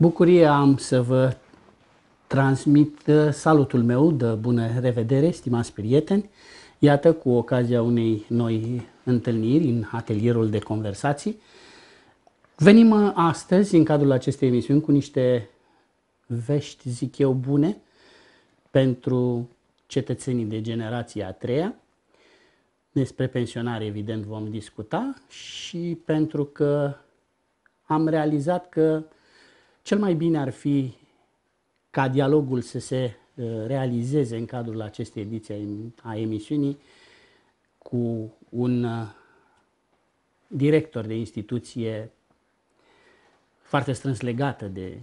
Bucurie am să vă transmit uh, salutul meu de bună revedere, stimați prieteni. Iată, cu ocazia unei noi întâlniri, în atelierul de conversații. Venim uh, astăzi, în cadrul acestei emisiuni, cu niște vești, zic eu, bune pentru cetățenii de generația a treia. Despre pensionare, evident, vom discuta și pentru că am realizat că cel mai bine ar fi ca dialogul să se uh, realizeze în cadrul acestei ediții a emisiunii cu un uh, director de instituție foarte strâns legată de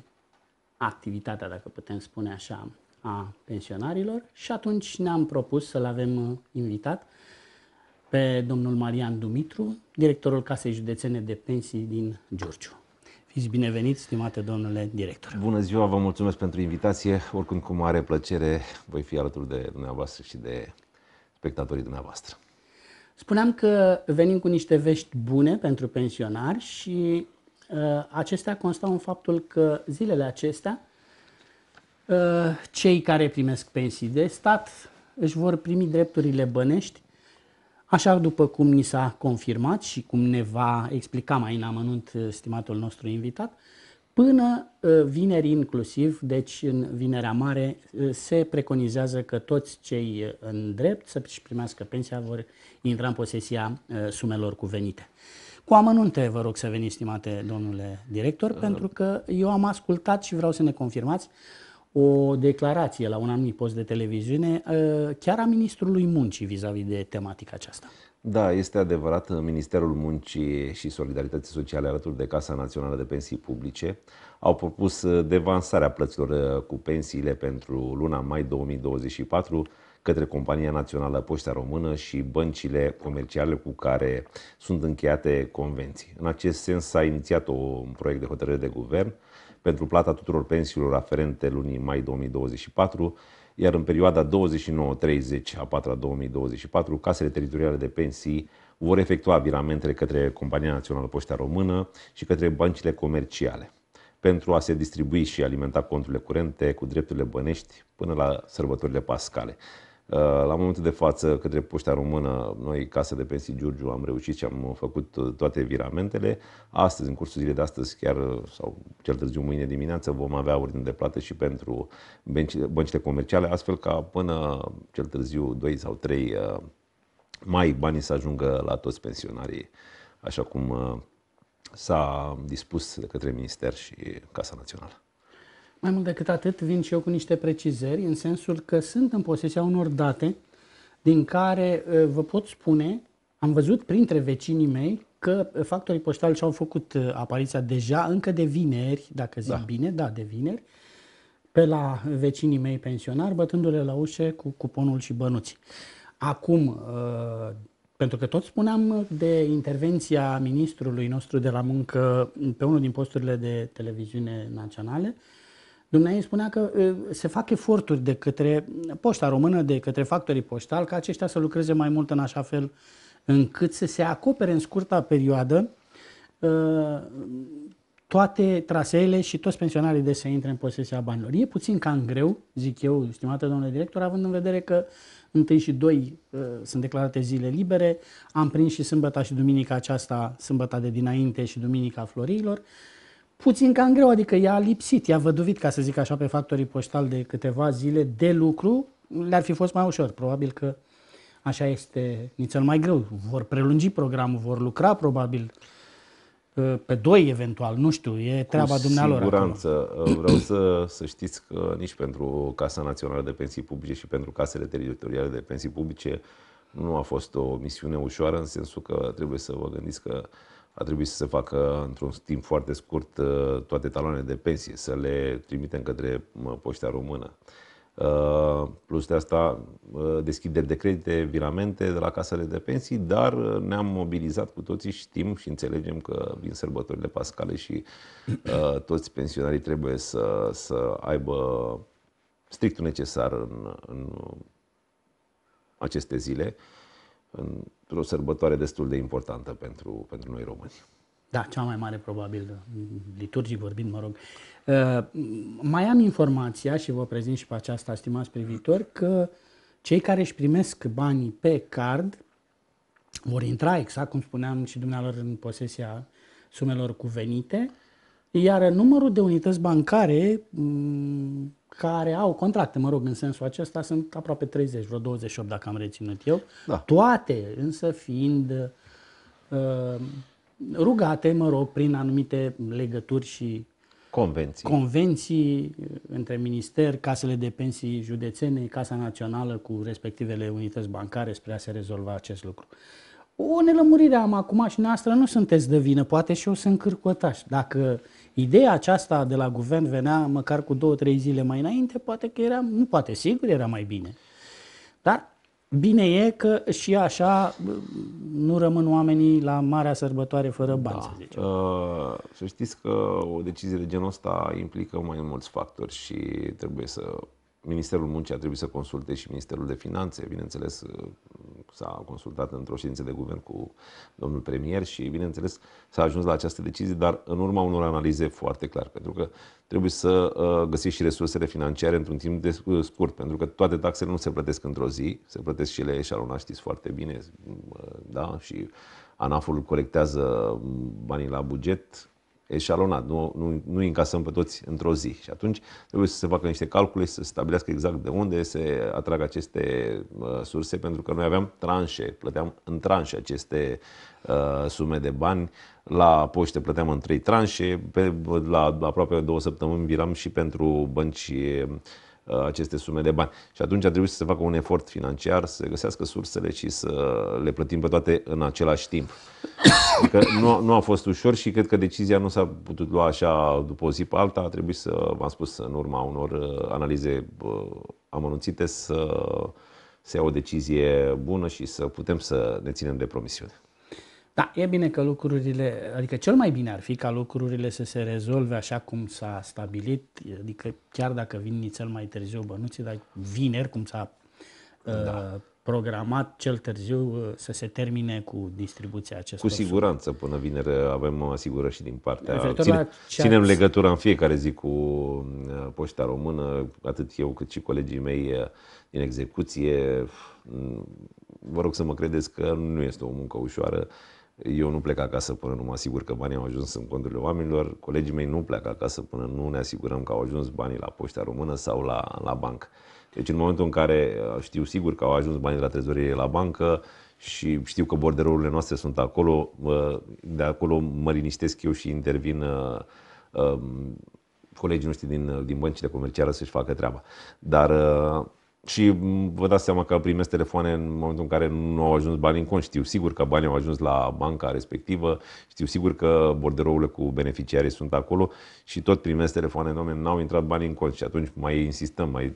activitatea, dacă putem spune așa, a pensionarilor și atunci ne-am propus să-l avem uh, invitat pe domnul Marian Dumitru, directorul Casei Județene de Pensii din Giurgiu. Fiți binevenit, stimate domnule director. Bună ziua, vă mulțumesc pentru invitație. Oricum, cu mare plăcere voi fi alături de dumneavoastră și de spectatorii dumneavoastră. Spuneam că venim cu niște vești bune pentru pensionari și uh, acestea constau în faptul că zilele acestea uh, cei care primesc pensii de stat își vor primi drepturile bănești, așa după cum ni s-a confirmat și cum ne va explica mai în amănunt uh, stimatul nostru invitat, Până ă, vineri inclusiv, deci în vinerea mare, ă, se preconizează că toți cei ă, în drept să-și primească pensia vor intra în posesia sumelor cuvenite. Cu amănunte vă rog să veniți, stimate domnule director, uh. pentru că eu am ascultat și vreau să ne confirmați o declarație la un anumit post de televiziune, chiar a Ministrului Muncii vis-a-vis de tematica aceasta. Da, este adevărat. Ministerul Muncii și Solidarității Sociale alături de Casa Națională de Pensii Publice au propus uh, devansarea plăților uh, cu pensiile pentru luna mai 2024 către Compania Națională Poșta Română și băncile comerciale cu care sunt încheiate convenții. În acest sens s-a inițiat un proiect de hotărâre de guvern pentru plata tuturor pensiilor aferente lunii mai 2024 iar în perioada 29-30 a 4 2024, casele teritoriale de pensii vor efectua viramentele către Compania Națională Poștea Română și către băncile comerciale pentru a se distribui și alimenta conturile curente cu drepturile bănești până la sărbătorile pascale. Uh, la momentul de față, către Poșta Română, noi, Casa de Pensii Giurgiu, am reușit și am uh, făcut uh, toate viramentele. Astăzi, în cursul zilei de astăzi, chiar sau cel târziu mâine dimineață, vom avea ordine de plată și pentru băncile comerciale, astfel ca până cel târziu 2 sau 3 mai banii să ajungă la toți pensionarii, așa cum s-a dispus de către Minister și Casa Națională. Mai mult decât atât, vin și eu cu niște precizări, în sensul că sunt în posesia unor date din care uh, vă pot spune, am văzut printre vecinii mei că uh, factorii poștali și-au făcut uh, apariția deja încă de vineri, dacă zic da. bine, da, de vineri, pe la vecinii mei pensionari, bătându-le la ușe cu cuponul și bănuții. Acum, pentru că tot spuneam de intervenția ministrului nostru de la muncă pe unul din posturile de televiziune naționale, Dumnezeu spunea că se fac eforturi de către poșta română, de către factorii poștali, ca aceștia să lucreze mai mult în așa fel încât să se acopere în scurta perioadă toate traseele și toți pensionarii de să intre în posesia banilor. E puțin cam greu, zic eu, stimată domnule director, având în vedere că 1 și 2 sunt declarate zile libere, am prins și sâmbăta și duminica aceasta, sâmbăta de dinainte și duminica florilor, puțin cam greu, adică ea a lipsit, i-a văduvit, ca să zic așa, pe factorii poștal de câteva zile de lucru, le-ar fi fost mai ușor. Probabil că așa este nițel mai greu. Vor prelungi programul, vor lucra probabil pe doi eventual, nu știu, e treaba Cu dumnealor siguranță. Acolo. Uh, vreau să, să știți că nici pentru Casa Națională de Pensii Publice și pentru casele teritoriale de pensii publice nu a fost o misiune ușoară, în sensul că trebuie să vă gândiți că uh, a trebuit să se facă într-un timp foarte scurt uh, toate taloanele de pensie, să le trimitem către poșta română. Uh, plus de asta, uh, deschideri de credite, viramente de la casele de pensii, dar ne-am mobilizat cu toții, știm și înțelegem că vin sărbătorile pascale și toți pensionarii trebuie să, să aibă strictul necesar în, în aceste zile într-o sărbătoare destul de importantă pentru, pentru noi români. Da, cea mai mare probabil, mm, liturgii vorbind, mă rog. Uh, mai am informația și vă prezint și pe aceasta, stimați privitori, că cei care își primesc banii pe card vor intra, exact cum spuneam și dumnealor, în posesia sumelor cuvenite iar numărul de unități bancare mm, care au contracte, mă rog, în sensul acesta, sunt aproape 30, vreo 28 dacă am reținut eu, da. toate însă fiind uh, rugate, mă rog, prin anumite legături și convenții. convenții între minister, casele de pensii județene, Casa Națională cu respectivele unități bancare spre a se rezolva acest lucru. O nelămurire am acum și noastră nu sunteți de vină, poate și eu sunt cârcotaș. Dacă Ideea aceasta de la guvern venea măcar cu două, trei zile mai înainte, poate că era, nu poate, sigur era mai bine. Dar bine e că și așa nu rămân oamenii la marea sărbătoare fără bani, da. să zicem. Ă, să știți că o decizie de genul ăsta implică mai mulți factori și trebuie să Ministerul Muncii a trebuit să consulte și Ministerul de Finanțe, bineînțeles, s-a consultat într-o ședință de guvern cu domnul premier și, bineînțeles, s-a ajuns la această decizie, dar în urma unor analize foarte clar, pentru că trebuie să uh, găsești și resursele financiare într-un timp de scurt, pentru că toate taxele nu se plătesc într-o zi, se plătesc și ele eșalona, știți foarte bine, uh, da? Și ANAF-ul colectează banii la buget, eșalonat, nu, nu, nu încasăm pe toți într-o zi. Și atunci trebuie să se facă niște calcule, să stabilească exact de unde se atrag aceste uh, surse, pentru că noi aveam tranșe, plăteam în tranșe aceste uh, sume de bani. La poște plăteam în trei tranșe, pe, la aproape două săptămâni viram și pentru bănci Uh, aceste sume de bani. Și atunci a trebuit să se facă un efort financiar, să se găsească sursele și să le plătim pe toate în același timp. Adică nu, nu a fost ușor și cred că decizia nu s-a putut lua așa după o zi pe alta. A trebuit să, v-am spus, în urma unor uh, analize uh, amănunțite să, să ia o decizie bună și să putem să ne ținem de promisiune. Da, e bine că lucrurile, adică cel mai bine ar fi ca lucrurile să se rezolve așa cum s-a stabilit, adică chiar dacă vin nițel mai târziu bănuții, dar vineri, cum s-a da. Uh, programat cel târziu uh, să se termine cu distribuția acestor Cu siguranță, sub. până vineri uh, avem asigură și din partea... Ține, ținem legătura în fiecare zi cu Poșta Română, atât eu cât și colegii mei din execuție. Vă rog să mă credeți că nu este o muncă ușoară eu nu plec acasă până nu mă asigur că banii au ajuns în conturile oamenilor, colegii mei nu pleacă acasă până nu ne asigurăm că au ajuns banii la poșta română sau la, la bancă. Deci în momentul în care uh, știu sigur că au ajuns banii de la trezorie la bancă și știu că borderourile noastre sunt acolo, uh, de acolo mă liniștesc eu și intervin uh, um, colegii noștri din, din băncile comerciale să-și facă treaba. Dar și vă dați seama că primesc telefoane în momentul în care nu au ajuns bani în cont. Știu sigur că banii au ajuns la banca respectivă, știu sigur că borderourile cu beneficiarii sunt acolo și tot primesc telefoane, domnule, n-au intrat banii în cont. Și atunci mai insistăm, mai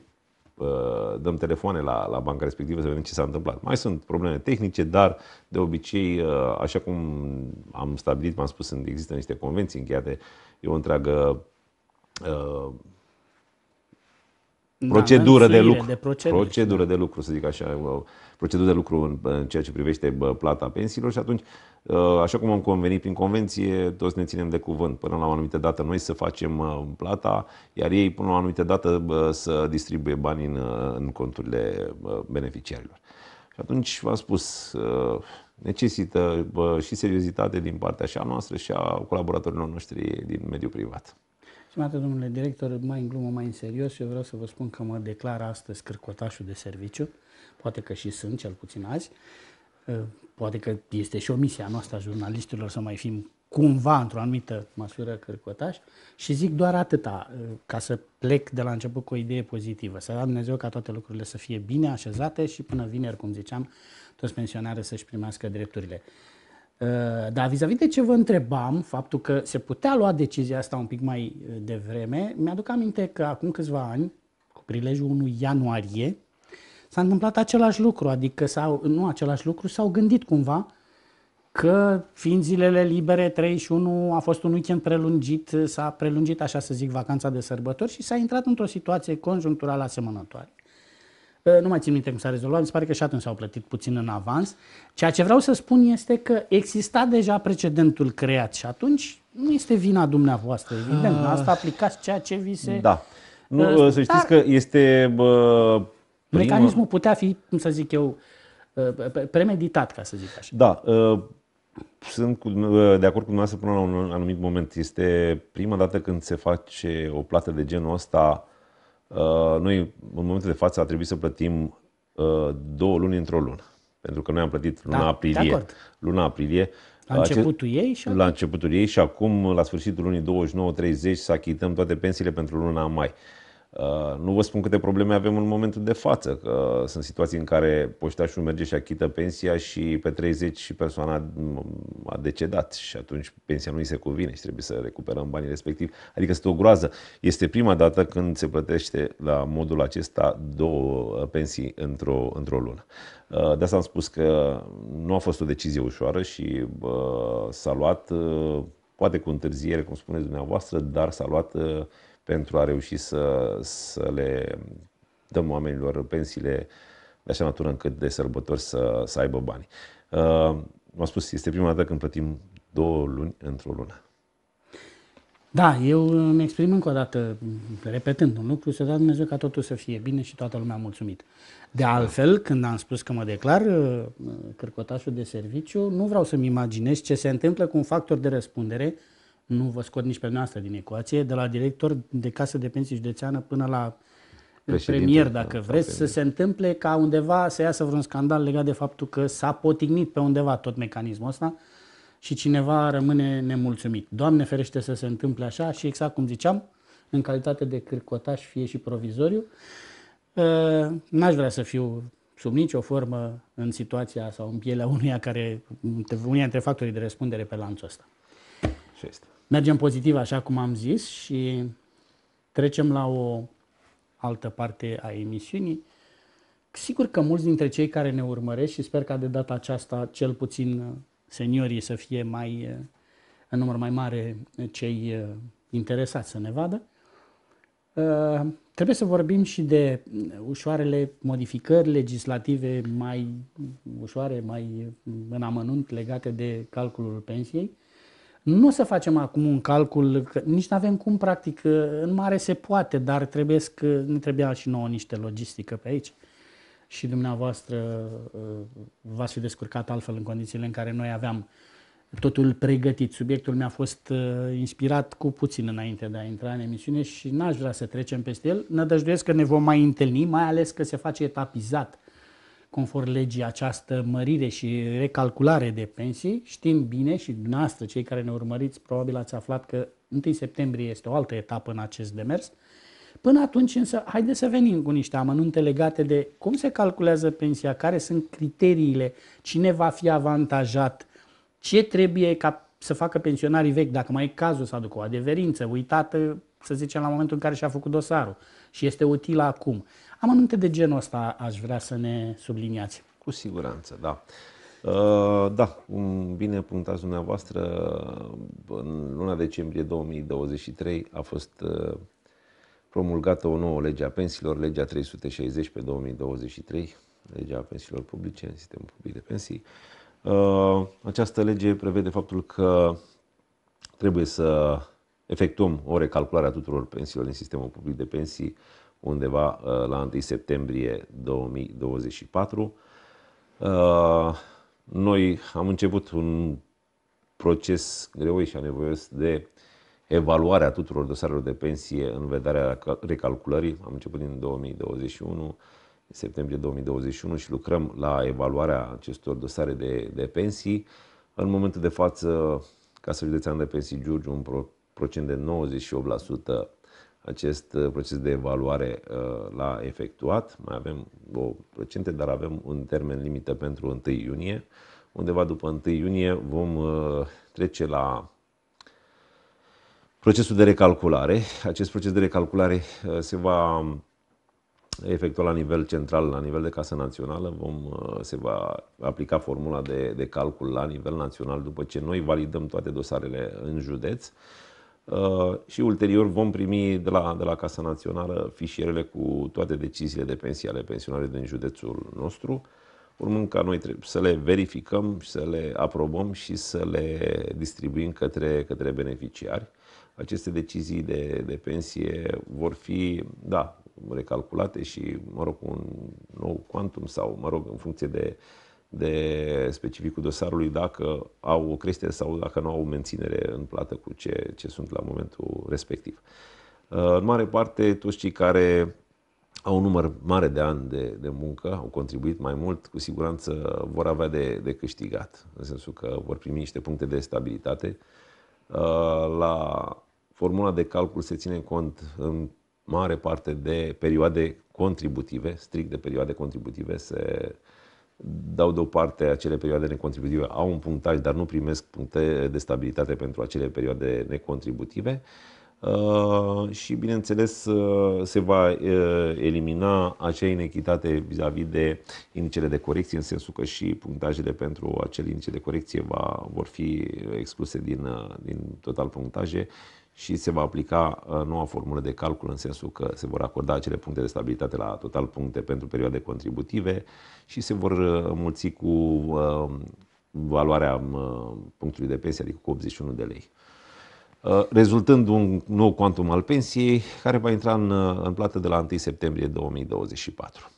uh, dăm telefoane la, la banca respectivă să vedem ce s-a întâmplat. Mai sunt probleme tehnice, dar de obicei, uh, așa cum am stabilit, m-am spus, există niște convenții încheiate, e o întreagă uh, da, procedură da, de lucru. De procedură, procedură de lucru, să zic așa, uh, procedură de lucru în, în ceea ce privește plata pensiilor și atunci, uh, așa cum am convenit prin convenție, toți ne ținem de cuvânt. Până la o anumită dată noi să facem uh, plata, iar ei până la o anumită dată să distribuie banii în, în conturile beneficiarilor. Și atunci v-am spus, necesită și seriozitate din partea și a noastră și a colaboratorilor noștri din mediul privat. Stimate domnule director, mai în glumă, mai în serios, eu vreau să vă spun că mă declar astăzi cârcotașul de serviciu, poate că și sunt, cel puțin azi, uh, poate că este și o misie a noastră a jurnaliștilor să mai fim cumva, într-o anumită măsură, cărcotași și zic doar atâta, uh, ca să plec de la început cu o idee pozitivă. Să dea Dumnezeu ca toate lucrurile să fie bine așezate și până vineri, cum ziceam, toți pensionarii să-și primească drepturile. Uh, dar vis-a-vis de ce vă întrebam, faptul că se putea lua decizia asta un pic mai uh, devreme, mi-aduc aminte că acum câțiva ani, cu prilejul 1 ianuarie, s-a întâmplat același lucru, adică sau nu același lucru, s-au gândit cumva că fiind zilele libere, 31 a fost un weekend prelungit, s-a prelungit, așa să zic, vacanța de sărbători și s-a intrat într-o situație conjuncturală asemănătoare. Nu mai țin minte cum s-a rezolvat, mi se pare că și atunci s-au plătit puțin în avans. Ceea ce vreau să spun este că exista deja precedentul creat și atunci nu este vina dumneavoastră, evident. Uh, asta aplicați ceea ce vi se... Da. Nu, uh, să știți că este... Uh, primă... Mecanismul putea fi, cum să zic eu, uh, premeditat, ca să zic așa. Da. Uh, sunt cu, de acord cu dumneavoastră până la un anumit moment. Este prima dată când se face o plată de genul ăsta Uh, noi, în momentul de față, a trebuit să plătim uh, două luni într-o lună. Pentru că noi am plătit luna da, aprilie. Luna aprilie. La începutul acest, ei și acum? La începutul ei și acum, la sfârșitul lunii 29-30, să achităm toate pensiile pentru luna mai. Uh, Uh, nu vă spun câte probleme avem în momentul de față, că sunt situații în care poștașul merge și achită pensia și pe 30 și persoana a decedat și atunci pensia nu îi se cuvine și trebuie să recuperăm banii respectiv. Adică este o groază. Este prima dată când se plătește la modul acesta două uh, pensii într-o, într-o lună. Uh, de asta am spus că nu a fost o decizie ușoară și s-a luat, poate cu întârziere, cum spuneți dumneavoastră, dar s-a luat pentru a reuși să, să le dăm oamenilor pensiile de așa natură încât de sărbători să, să aibă bani. Uh, M-am spus, este prima dată când plătim două luni într-o lună. Da, eu îmi exprim încă o dată, repetând un lucru, să dea Dumnezeu ca totul să fie bine și toată lumea mulțumit. De da. altfel, când am spus că mă declar uh, cărcotașul de serviciu, nu vreau să-mi imaginez ce se întâmplă cu un factor de răspundere nu vă scot nici pe noastră din ecuație, de la director de casă de pensii județeană până la Președinte, premier, da, dacă da, vreți, să se întâmple ca undeva să iasă vreun scandal legat de faptul că s-a potignit pe undeva tot mecanismul ăsta și cineva rămâne nemulțumit. Doamne ferește să se întâmple așa și exact cum ziceam, în calitate de cârcotaș, fie și provizoriu, ă, n-aș vrea să fiu sub nicio formă în situația sau în pielea unuia care, unuia dintre factorii de răspundere pe lanțul ăsta. Și este. Mergem pozitiv, așa cum am zis, și trecem la o altă parte a emisiunii. Sigur că mulți dintre cei care ne urmăresc și sper ca de data aceasta cel puțin uh, seniorii să fie mai, uh, în număr mai mare uh, cei interesați să ne vadă, trebuie să vorbim și de ușoarele modificări legislative mai ușoare, mai în amănunt legate de calculul pensiei nu să facem acum un calcul, că nici nu avem cum, practic, în mare se poate, dar trebuie să, ne trebuia și nouă niște logistică pe aici. Și dumneavoastră uh, v-ați fi descurcat altfel în condițiile în care noi aveam totul pregătit. Subiectul mi-a fost uh, inspirat cu puțin înainte de a intra în emisiune și n-aș vrea să trecem peste el. Nădăjduiesc că ne vom mai întâlni, mai ales că se face etapizat conform legii, această mărire și recalculare de pensii. Știm bine și dumneavoastră, cei care ne urmăriți, probabil ați aflat că 1 septembrie este o altă etapă în acest demers. Până atunci însă, haideți să venim cu niște amănunte legate de cum se calculează pensia, care sunt criteriile, cine va fi avantajat, ce trebuie ca să facă pensionarii vechi, dacă mai e cazul să aducă o adeverință uitată, să zicem, la momentul în care și-a făcut dosarul și este utilă acum. Amănunte de genul ăsta aș vrea să ne subliniați. Cu siguranță, da. Uh, da, bine punctați dumneavoastră, în luna decembrie 2023 a fost uh, promulgată o nouă lege a pensiilor, legea 360 pe 2023, legea pensiilor publice, sistemul public de pensii. Uh, această lege prevede faptul că trebuie să efectuăm o recalculare a tuturor pensiilor din sistemul public de pensii undeva uh, la 1 septembrie 2024. Uh, noi am început un proces greu și anevoios de evaluare a tuturor dosarelor de pensie în vederea recalculării. Am început din 2021, septembrie 2021 și lucrăm la evaluarea acestor dosare de, de pensii. În momentul de față, ca să de Pensii Giurgiu, un pro- procent de 98% acest uh, proces de evaluare uh, l-a efectuat. Mai avem procente dar avem un termen limită pentru 1 iunie. Undeva după 1 iunie vom uh, trece la procesul de recalculare. Acest proces de recalculare se va um, efectua la nivel central, la nivel de casă națională, vom, se va aplica formula de, de calcul la nivel național după ce noi validăm toate dosarele în județ. Uh, și ulterior vom primi de la, de la Casa Națională fișierele cu toate deciziile de pensie ale pensionarilor din județul nostru, urmând ca noi să le verificăm, să le aprobăm și să le distribuim către, către beneficiari. Aceste decizii de, de pensie vor fi, da, recalculate și, mă rog, un nou quantum sau, mă rog, în funcție de de specificul dosarului dacă au o creștere sau dacă nu au o menținere în plată cu ce, ce sunt la momentul respectiv. Uh, în mare parte, toți cei care au un număr mare de ani de, de muncă, au contribuit mai mult, cu siguranță vor avea de, de câștigat, în sensul că vor primi niște puncte de stabilitate. Uh, la formula de calcul se ține cont în mare parte de perioade contributive, strict de perioade contributive se, dau deoparte acele perioade necontributive, au un punctaj, dar nu primesc puncte de stabilitate pentru acele perioade necontributive. Uh, și, bineînțeles, uh, se va uh, elimina acea inechitate vis-a-vis de indicele de corecție, în sensul că și punctajele pentru acel indice de corecție va, vor fi excluse din, din total punctaje și se va aplica uh, noua formulă de calcul în sensul că se vor acorda acele puncte de stabilitate la total puncte pentru perioade contributive și se vor uh, mulți cu uh, valoarea punctului de pensie, adică cu 81 de lei rezultând un nou quantum al pensiei care va intra în, în plată de la 1 septembrie 2024.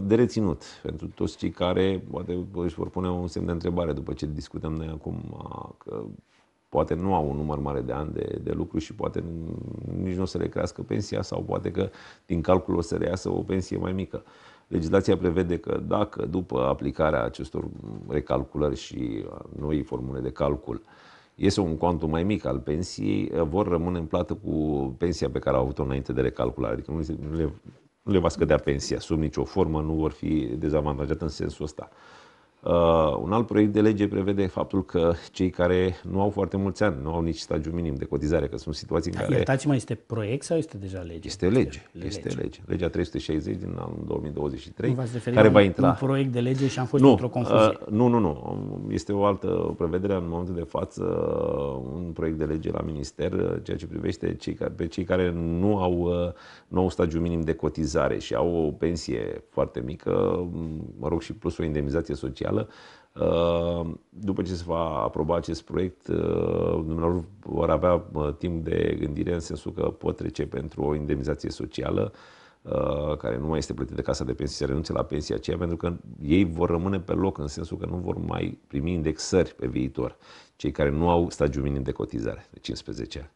De reținut pentru toți cei care poate își vor pune un semn de întrebare după ce discutăm noi acum că poate nu au un număr mare de ani de, de lucru și poate nici nu o să le crească pensia sau poate că din calcul o să le iasă o pensie mai mică. Legislația prevede că dacă după aplicarea acestor recalculări și noi formule de calcul iese un cuantum mai mic al pensiei, vor rămâne în plată cu pensia pe care au avut-o înainte de recalculare. Adică nu le, nu le va scădea pensia sub nicio formă, nu vor fi dezavantajate în sensul ăsta. Uh, un alt proiect de lege prevede faptul că cei care nu au foarte mulți ani, nu au nici stagiu minim de cotizare, că sunt situații în da, care... iertați mai este proiect sau este deja lege? Este lege, lege. este lege. Legea 360 din anul 2023, care va intra... un proiect de lege și am fost nu, într-o uh, confuzie. Uh, nu, nu, nu. Este o altă prevedere în momentul de față, uh, un proiect de lege la minister, uh, ceea ce privește cei care, pe cei care nu au, nu au stagiu minim de cotizare și au o pensie foarte mică, mă rog, și plus o indemnizație socială Socială. Uh, după ce se va aproba acest proiect, uh, dumneavoastră vor avea uh, timp de gândire în sensul că pot trece pentru o indemnizație socială care nu mai este plătit de Casa de Pensii, se renunțe la pensia aceea, pentru că ei vor rămâne pe loc în sensul că nu vor mai primi indexări pe viitor, cei care nu au stagiu minim de cotizare de 15 ani.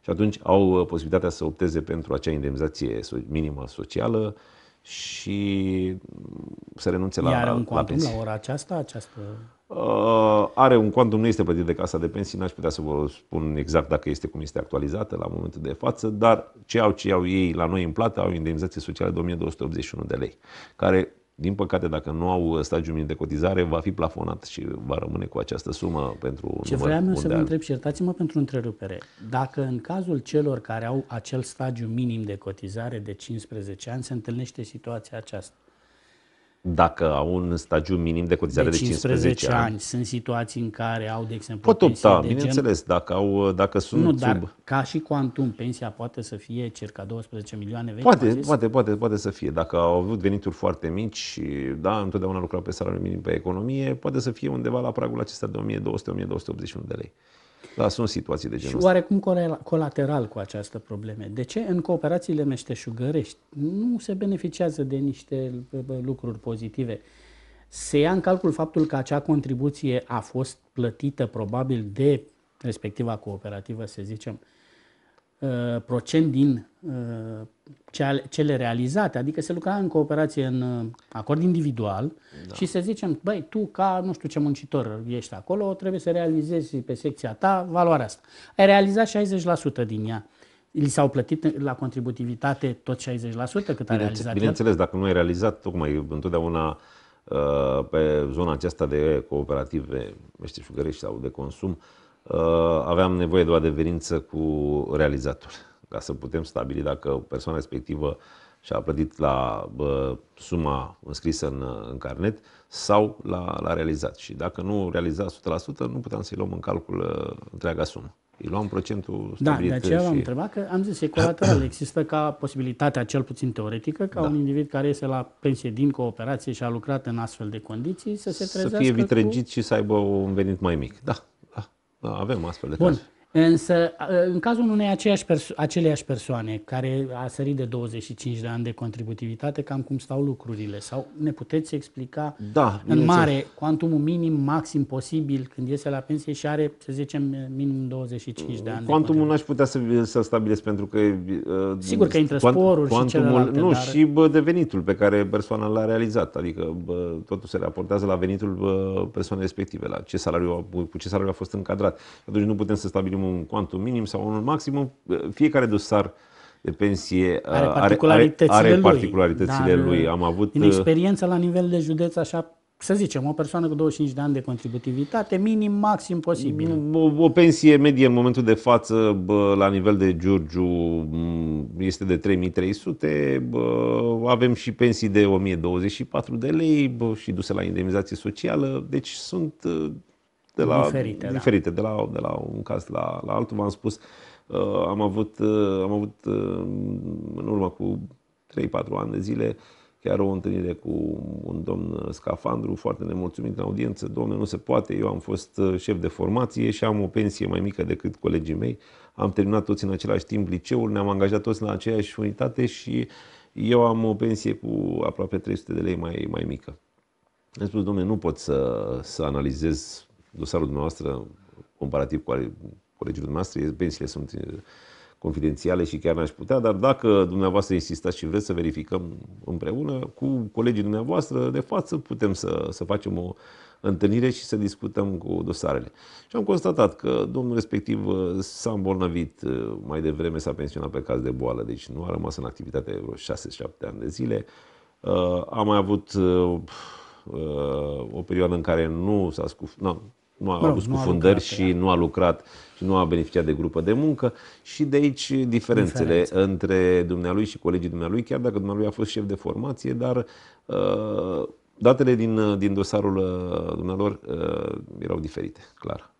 Și atunci au posibilitatea să opteze pentru acea indemnizație minimă socială, și să renunțe la, are un la pensie. la ora aceasta? Această... Uh, are un quantum, nu este plătit de Casa de Pensii, n-aș putea să vă spun exact dacă este cum este actualizată la momentul de față, dar ce au, ce au ei la noi în plată au indemnizații sociale de 1281 de lei, care din păcate, dacă nu au stagiul minim de cotizare, va fi plafonat și va rămâne cu această sumă pentru Ce vreau eu să vă întreb și iertați-mă pentru întrerupere. Dacă în cazul celor care au acel stagiu minim de cotizare de 15 ani se întâlnește situația aceasta, dacă au un stagiu minim de cotizare de 15, de 15 ani. ani. Sunt situații în care au, de exemplu, pot opta, de bineînțeles, gen... dacă, au, dacă sunt nu, dar sub... ca și quantum, pensia poate să fie circa 12 milioane vechi? Poate, poate, poate, poate să fie. Dacă au avut venituri foarte mici, da, întotdeauna lucrau pe salariul minim pe economie, poate să fie undeva la pragul acesta de 1200-1281 de lei. Da, sunt situații de genul Și oarecum colateral cu această probleme. De ce? În cooperațiile meșteșugărești nu se beneficiază de niște lucruri pozitive. Se ia în calcul faptul că acea contribuție a fost plătită probabil de respectiva cooperativă, să zicem, uh, Uh, procent din uh, cele realizate, adică se lucra în cooperație în uh, acord individual da. și să zicem, băi, tu ca nu știu ce muncitor ești acolo, trebuie să realizezi pe secția ta valoarea asta. Ai realizat 60% din ea. Li s-au plătit la contributivitate tot 60% cât Bine, a realizat Bineînțeles, el? dacă nu ai realizat, tocmai întotdeauna pe zona aceasta de cooperative meșteșugărești sau de consum, uh, Uh, aveam nevoie de o adeverință cu realizator, ca să putem stabili dacă persoana respectivă și-a plătit la bă, suma înscrisă în, în carnet sau la, la realizat. Și dacă nu realiza 100%, nu puteam să-i luăm în calcul uh, întreaga sumă. Îi luam procentul da, stabilit. Da, de aceea și... am întrebat că am zis, e colateral. Există ca posibilitatea, cel puțin teoretică, ca da. un individ care iese la pensie din cooperație și a lucrat în astfel de condiții să se trezească Să fie vitregit cu... și să aibă un venit mai mic, da. Da, avem astfel de Bun. cazuri. Însă, în cazul unei aceeași perso- aceleași persoane care a sărit de 25 de ani de contributivitate, cam cum stau lucrurile? Sau ne puteți explica da, în mare cuantumul minim, maxim posibil când iese la pensie și are, să zicem, minim 25 de ani? Cuantumul n-aș putea să, să stabilesc pentru că... Sigur că intră quant, sporuri și celelalte. Nu, dar... și bă, de venitul pe care persoana l-a realizat. Adică bă, totul se raportează la venitul bă, persoanei respective, la ce salariu, cu ce salariu a fost încadrat. Atunci nu putem să stabilim un quantum minim sau unul maxim fiecare dosar de pensie are particularitățile, uh, are, are particularitățile lui. lui. Uh, Am avut din uh, experiență la nivel de județ, așa să zicem, o persoană cu 25 de ani de contributivitate, minim, maxim posibil. Mm, o, o pensie medie în momentul de față, bă, la nivel de Giurgiu, mm, este de 3300. Bă, avem și pensii de 1024 de lei bă, și duse la indemnizație socială. Deci sunt de la, diferite, da. diferite da. de, la, de la un caz la, la altul. V-am spus, uh, am avut, uh, am avut uh, în urmă cu 3-4 ani de zile chiar o întâlnire cu un domn scafandru foarte nemulțumit în audiență. Domne, nu se poate, eu am fost uh, șef de formație și am o pensie mai mică decât colegii mei. Am terminat toți în același timp liceul, ne-am angajat toți la aceeași unitate și eu am o pensie cu aproape 300 de lei mai, mai mică. Am spus, domne, nu pot să, să analizez dosarul dumneavoastră, comparativ cu ale colegilor noastre, pensiile sunt confidențiale și chiar n-aș putea, dar dacă dumneavoastră insistați și vreți să verificăm împreună cu colegii dumneavoastră de față, putem să, să facem o întâlnire și să discutăm cu dosarele. Și am constatat că domnul respectiv uh, s-a îmbolnăvit uh, mai devreme, s-a pensionat pe caz de boală, deci nu a rămas în activitate vreo 6-7 ani de zile. Uh, a mai avut o perioadă în care nu s-a scufundat, Nu, nu a rog, avut scufundări și da. nu a lucrat și nu a beneficiat de grupă de muncă și de aici diferențele Diferențe. între dumnealui și colegii dumnealui, chiar dacă dumnealui a fost șef de formație, dar uh, datele din, uh, din dosarul uh, dumnealor uh, erau diferite, clar.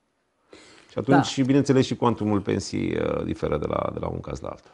Și atunci, da. bineînțeles, și cuantumul pensii uh, diferă de la, de la un caz la altul.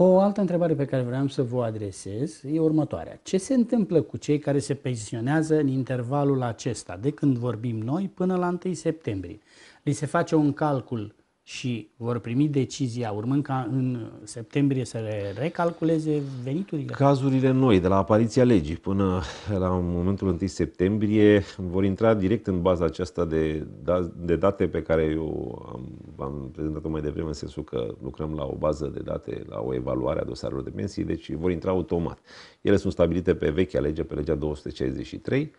O altă întrebare pe care vreau să vă adresez e următoarea. Ce se întâmplă cu cei care se pensionează în intervalul acesta, de când vorbim noi până la 1 septembrie? Li se face un calcul și vor primi decizia, urmând ca în septembrie să le recalculeze veniturile? Cazurile noi, de la apariția legii până la momentul 1 septembrie, vor intra direct în baza aceasta de, da, de date pe care eu am, am prezentat-o mai devreme, în sensul că lucrăm la o bază de date, la o evaluare a dosarelor de pensii, deci vor intra automat. Ele sunt stabilite pe vechea lege, pe legea 263,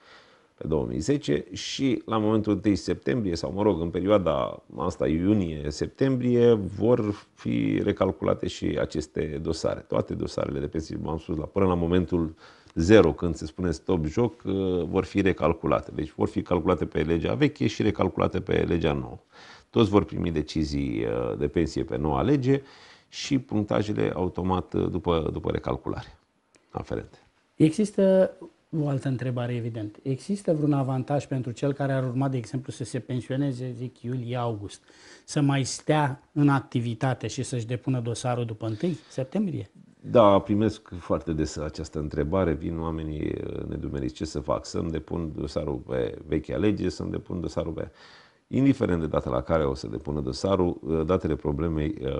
pe 2010 și la momentul 1 septembrie, sau mă rog, în perioada asta, iunie-septembrie, vor fi recalculate și aceste dosare. Toate dosarele de pensii. m-am spus, la, până la momentul zero, când se spune stop joc, ă, vor fi recalculate. Deci vor fi calculate pe legea veche și recalculate pe legea nouă. Toți vor primi decizii ă, de pensie pe noua lege și punctajele automat ă, după, după recalculare aferente. Există o altă întrebare, evident. Există vreun avantaj pentru cel care ar urma, de exemplu, să se pensioneze, zic, iulie-august, să mai stea în activitate și să-și depună dosarul după 1 septembrie? Da, primesc foarte des această întrebare. Vin oamenii nedumeriți ce să fac, să-mi depun dosarul pe vechea lege, să-mi depun dosarul pe indiferent de data la care o să depună dosarul, uh, datele problemei uh,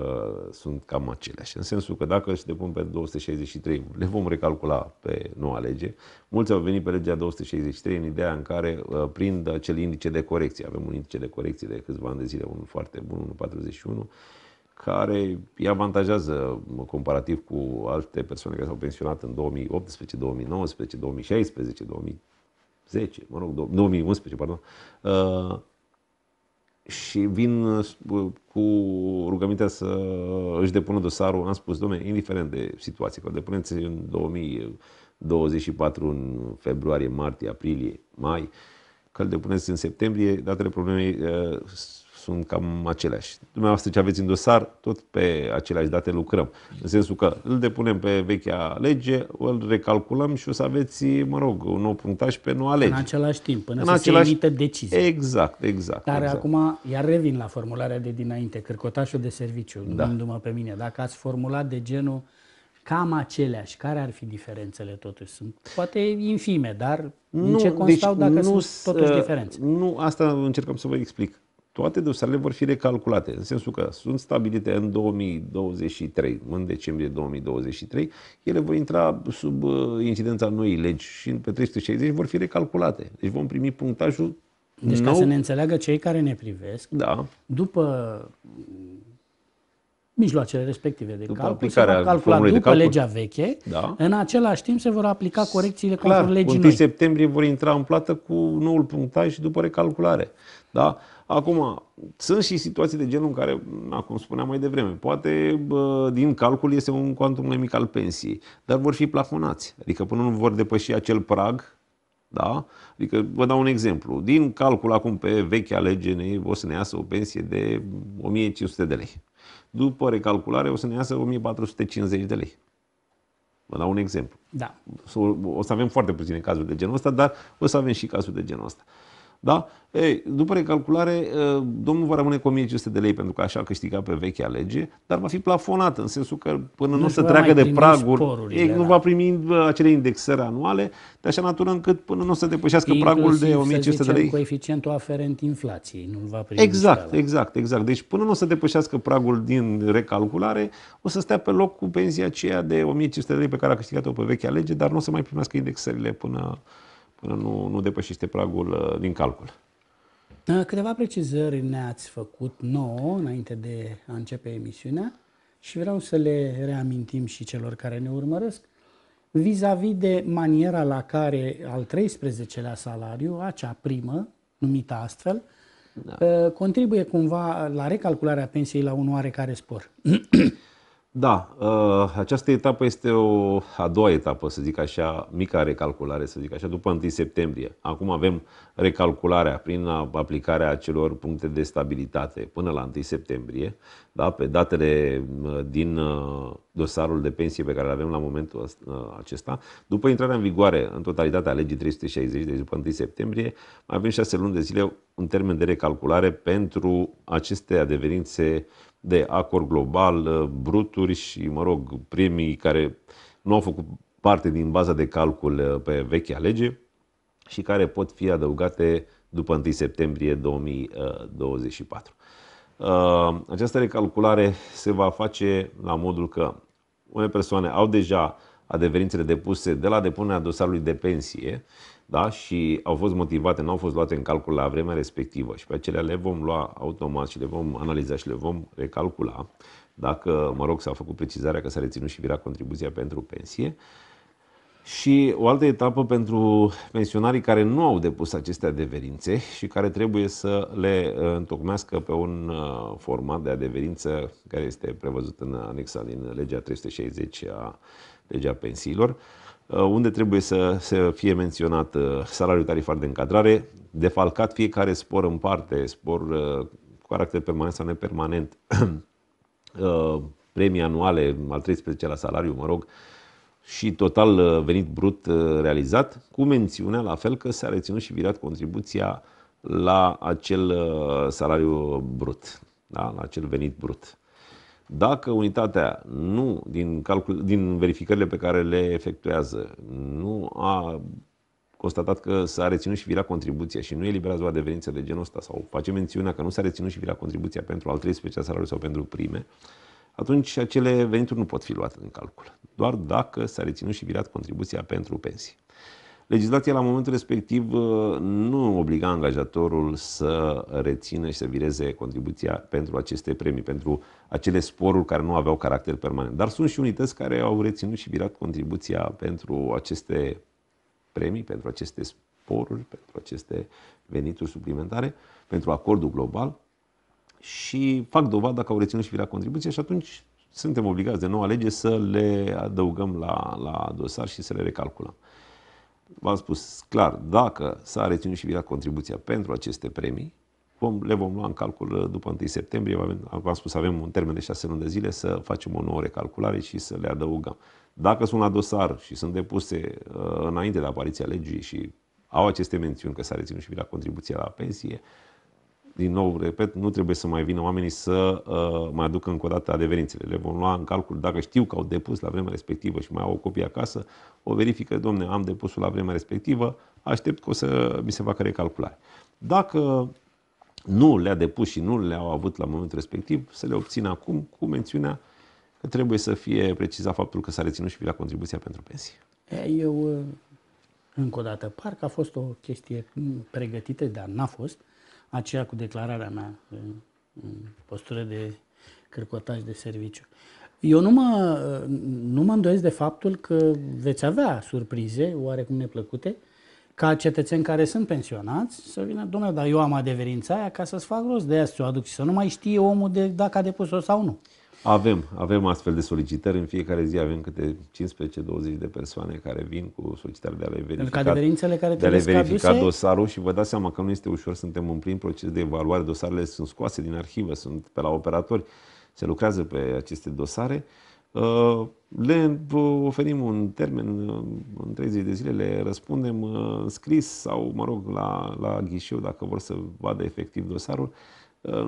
sunt cam aceleași. În sensul că dacă își depun pe 263, le vom recalcula pe noua lege. Mulți au venit pe legea 263 în ideea în care uh, prind acel indice de corecție. Avem un indice de corecție de câțiva ani de zile, unul foarte bun, 1,41, care îi avantajează uh, comparativ cu alte persoane care s-au pensionat în 2018, 2019, 2016, 2010, mă rog, 2011, pardon, uh, și vin uh, uh, cu rugămintea să uh, își depună dosarul, am spus, domnule, indiferent de situație, că o depuneți în 2024, în februarie, martie, aprilie, mai, că îl depuneți în septembrie, datele problemei sunt cam aceleași. Dumneavoastră ce aveți în dosar, tot pe aceleași date lucrăm. În sensul că îl depunem pe vechea lege, îl recalculăm și o să aveți, mă rog, un nou punctaj pe noua lege. În același timp, până în să același... se decizia. Exact, exact. Care exact. acum, iar revin la formularea de dinainte, cărcotașul de serviciu, da. gândindu-mă pe mine. Dacă ați formulat de genul cam aceleași. Care ar fi diferențele totuși? Sunt poate infime, dar nu, în ce deci constau deci dacă nu, sunt totuși diferențe? Nu, asta încercăm să vă explic toate dosarele vor fi recalculate, în sensul că sunt stabilite în 2023, în decembrie 2023, ele vor intra sub uh, incidența noii legi și pe 360 vor fi recalculate. Deci vom primi punctajul deci nou. ca să ne înțeleagă cei care ne privesc, da. după mijloacele respective de după calcul se va calcula după de calcul. legea veche, da. în același timp se vor aplica corecțiile Clar, conform legii 1 noi. septembrie vor intra în plată cu noul punctaj și după recalculare. Da? Acum, sunt și situații de genul în care, acum cum spuneam mai devreme, poate bă, din calcul este un cuantum mai mic al pensiei, dar vor fi plafonați. Adică până nu vor depăși acel prag, da? Adică vă dau un exemplu. Din calcul acum pe vechea lege, o să ne iasă o pensie de 1500 de lei. După recalculare o să ne iasă 1450 de lei. Vă dau un exemplu. Da. O să avem foarte puține cazuri de genul ăsta, dar o să avem și cazuri de genul ăsta. Da? Ei, după recalculare, ă, domnul va rămâne cu 1500 de lei pentru că așa a câștigat pe vechea lege, dar va fi plafonat în sensul că până nu, nu deci se treacă de pragul, ei nu da. va primi ă, acele indexări anuale de așa natură încât până nu se depășească Inclusiv, pragul de 1500 de lei. coeficientul aferent inflației nu va primi Exact, scala. exact, exact. Deci până nu se depășească pragul din recalculare, o să stea pe loc cu pensia aceea de 1500 de lei pe care a câștigat-o pe vechea lege, dar nu o să mai primească indexările până până nu, nu depășește pragul uh, din calcul. Da, câteva precizări ne-ați făcut nouă înainte de a începe emisiunea și vreau să le reamintim și celor care ne urmăresc vis-a-vis de maniera la care al 13-lea salariu, acea primă, numită astfel, da. Uh, contribuie cumva la recalcularea pensiei la un oarecare spor. Da, uh, această etapă este o a doua etapă, să zic așa, mica recalculare, să zic așa, după 1 septembrie. Acum avem recalcularea prin aplicarea acelor puncte de stabilitate până la 1 septembrie, da, pe datele uh, din uh, dosarul de pensie pe care le avem la momentul acesta. După intrarea în vigoare în totalitatea legii 360, deci după 1 septembrie, mai avem șase luni de zile un termen de recalculare pentru aceste adeverințe de acord global, uh, bruturi și, mă rog, premii care nu au făcut parte din baza de calcul uh, pe vechea lege și care pot fi adăugate după 1 septembrie 2024. Uh, această recalculare se va face la modul că unele persoane au deja adeverințele depuse de la depunerea dosarului de pensie, da? și au fost motivate, nu au fost luate în calcul la vremea respectivă și pe acelea le vom lua automat și le vom analiza și le vom recalcula dacă, mă rog, s-a făcut precizarea că s-a reținut și vira contribuția pentru pensie. Și o altă etapă pentru pensionarii care nu au depus aceste adeverințe și care trebuie să le uh, întocmească pe un uh, format de adeverință care este prevăzut în anexa din legea 360 a legea pensiilor. Uh, unde trebuie să, să fie menționat uh, salariul tarifar de încadrare, defalcat fiecare spor în parte, spor uh, cu caracter permanent sau nepermanent, premii anuale, al 13 la salariu, mă rog, și total venit brut realizat, cu mențiunea la fel că s-a reținut și virat contribuția la acel salariu brut, da? la acel venit brut. Dacă unitatea nu, din, calcul, din verificările pe care le efectuează, nu a constatat că s-a reținut și vira contribuția și nu eliberează o adeverință de genul ăsta sau face mențiunea că nu s-a reținut și vira contribuția pentru al 13 a salariu sau pentru prime, atunci acele venituri nu pot fi luate în calcul. Doar dacă s-a reținut și virat contribuția pentru pensii. Legislația la momentul respectiv uh, nu obliga angajatorul să rețină și să vireze contribuția pentru aceste premii, pentru acele sporuri care nu aveau caracter permanent. Dar sunt și unități care au reținut și virat contribuția pentru aceste premii, pentru aceste sporuri, pentru aceste venituri suplimentare, pentru acordul global și fac dovadă că au reținut și virat contribuția și atunci suntem obligați de noua lege să le adăugăm la, la dosar și să le recalculăm v-am spus clar, dacă s-a reținut și via contribuția pentru aceste premii, vom, le vom lua în calcul uh, după 1 septembrie. V-am spus, avem un termen de 6 luni de zile să facem o nouă recalculare și să le adăugăm. Dacă sunt la dosar și sunt depuse uh, înainte de apariția legii și au aceste mențiuni că s-a reținut și via contribuția la pensie, uh, din nou, repet, nu trebuie să mai vină oamenii să uh, mai aducă încă o dată adeverințele. Le vom lua în calcul dacă știu că au depus la vremea respectivă și mai au o copie acasă, o verifică, domne, am depusul la vremea respectivă, aștept că o să mi se facă recalculare. Dacă nu le-a depus și nu le-au avut la momentul respectiv, să le obțină acum cu mențiunea că trebuie să fie precizat faptul că s-a reținut și la contribuția pentru pensie. Eu, uh, încă o dată, parcă a fost o chestie pregătită, dar n-a fost aceea cu declararea mea în, postură de cârcotaj de serviciu. Eu nu mă, nu mă îndoiesc de faptul că veți avea surprize oarecum neplăcute ca cetățeni care sunt pensionați să vină, domnule, dar eu am adeverința aia ca să-ți fac rost de aia să o aduc și să nu mai știe omul de, dacă a depus-o sau nu. Avem, avem astfel de solicitări. În fiecare zi avem câte 15-20 de persoane care vin cu solicitări de a le verifica, de care de a le verifica dosarul și vă dați seama că nu este ușor, suntem în plin proces de evaluare, dosarele sunt scoase din arhivă, sunt pe la operatori, se lucrează pe aceste dosare. Uh, le oferim un termen, uh, în 30 de zile le răspundem uh, în scris sau, mă rog, la, la ghișeu dacă vor să vadă efectiv dosarul.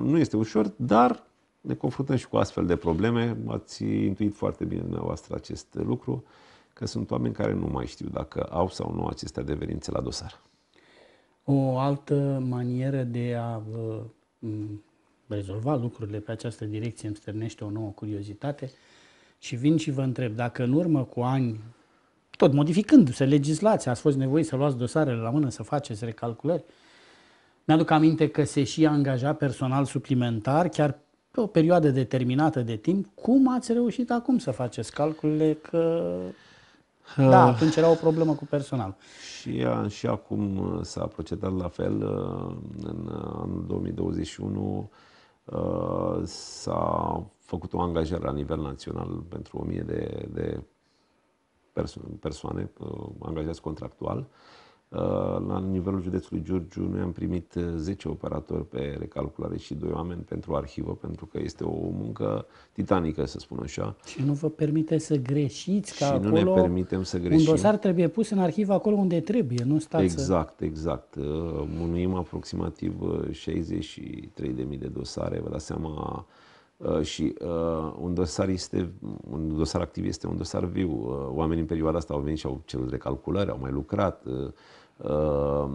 Nu este ușor, dar ne confruntăm și cu astfel de probleme. Ați intuit foarte bine dumneavoastră acest lucru, că sunt oameni care nu mai știu dacă au sau nu aceste adeverințe la dosar. O altă manieră de a rezolva lucrurile pe această direcție îmi stârnește o nouă curiozitate și vin și vă întreb dacă în urmă cu ani, tot modificându-se legislația, ați fost nevoie să luați dosarele la mână, să faceți recalculări, mi-aduc aminte că se și angaja personal suplimentar, chiar pe o perioadă determinată de timp, cum ați reușit acum să faceți calculele că ah. da, atunci era o problemă cu personal. Și, și acum uh, s-a procedat la fel. Uh, în uh, anul 2021 s-a făcut o angajare la nivel național pentru 1000 de, de perso- persoane angajați contractual. Uh, Uh, la nivelul județului Giurgiu noi am primit 10 uh, operatori pe recalculare și 2 oameni pentru arhivă, pentru că este o muncă titanică, să spun așa. Și nu vă permite să greșiți ca și acolo nu ne permitem să greșim. Un dosar trebuie pus în arhivă acolo unde trebuie, nu stați Exact, să... exact. exact. Uh, munuim aproximativ 63.000 de dosare, vă dați seama și uh, un dosar este, un dosar activ este un dosar viu. Uh, oamenii în perioada asta au venit și au cerut recalculări, au mai lucrat, uh, uh,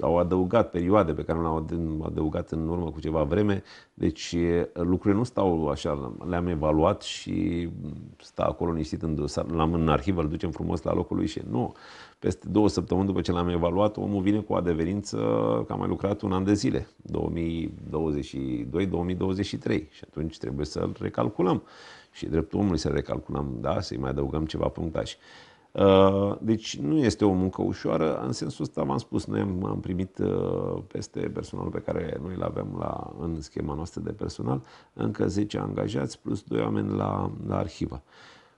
au adăugat perioade pe care le-au adăugat în urmă cu ceva vreme, deci lucrurile nu stau așa, le-am evaluat și stă acolo nistit în dosar, l-am în arhivă, îl ducem frumos la locul lui și nu. Peste două săptămâni după ce l-am evaluat, omul vine cu adeverință că a mai lucrat un an de zile, 2022-2023 și atunci trebuie să-l recalculăm și dreptul omului să recalculăm, da, să-i mai adăugăm ceva punctaj. Uh, Uh, deci nu este o muncă ușoară, în sensul ăsta v-am spus, noi am, primit uh, peste personalul pe care noi îl avem la, în schema noastră de personal, încă 10 angajați plus 2 oameni la, la arhivă.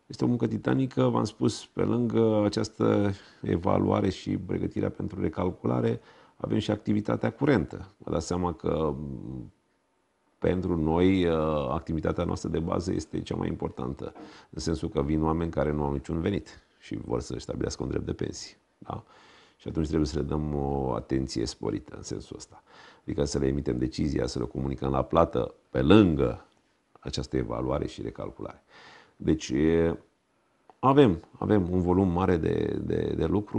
Este o muncă titanică, v-am spus, pe lângă această evaluare și pregătirea pentru recalculare, avem și activitatea curentă. Vă dați seama că mm, pentru noi uh, activitatea noastră de bază este cea mai importantă, în sensul că vin oameni care nu au niciun venit și vor să stabilească un drept de pensie. Da? Și atunci trebuie să le dăm o atenție sporită în sensul ăsta. Adică să le emitem decizia, să le comunicăm la plată pe lângă această evaluare și recalculare. Deci avem, avem un volum mare de, de, de lucru.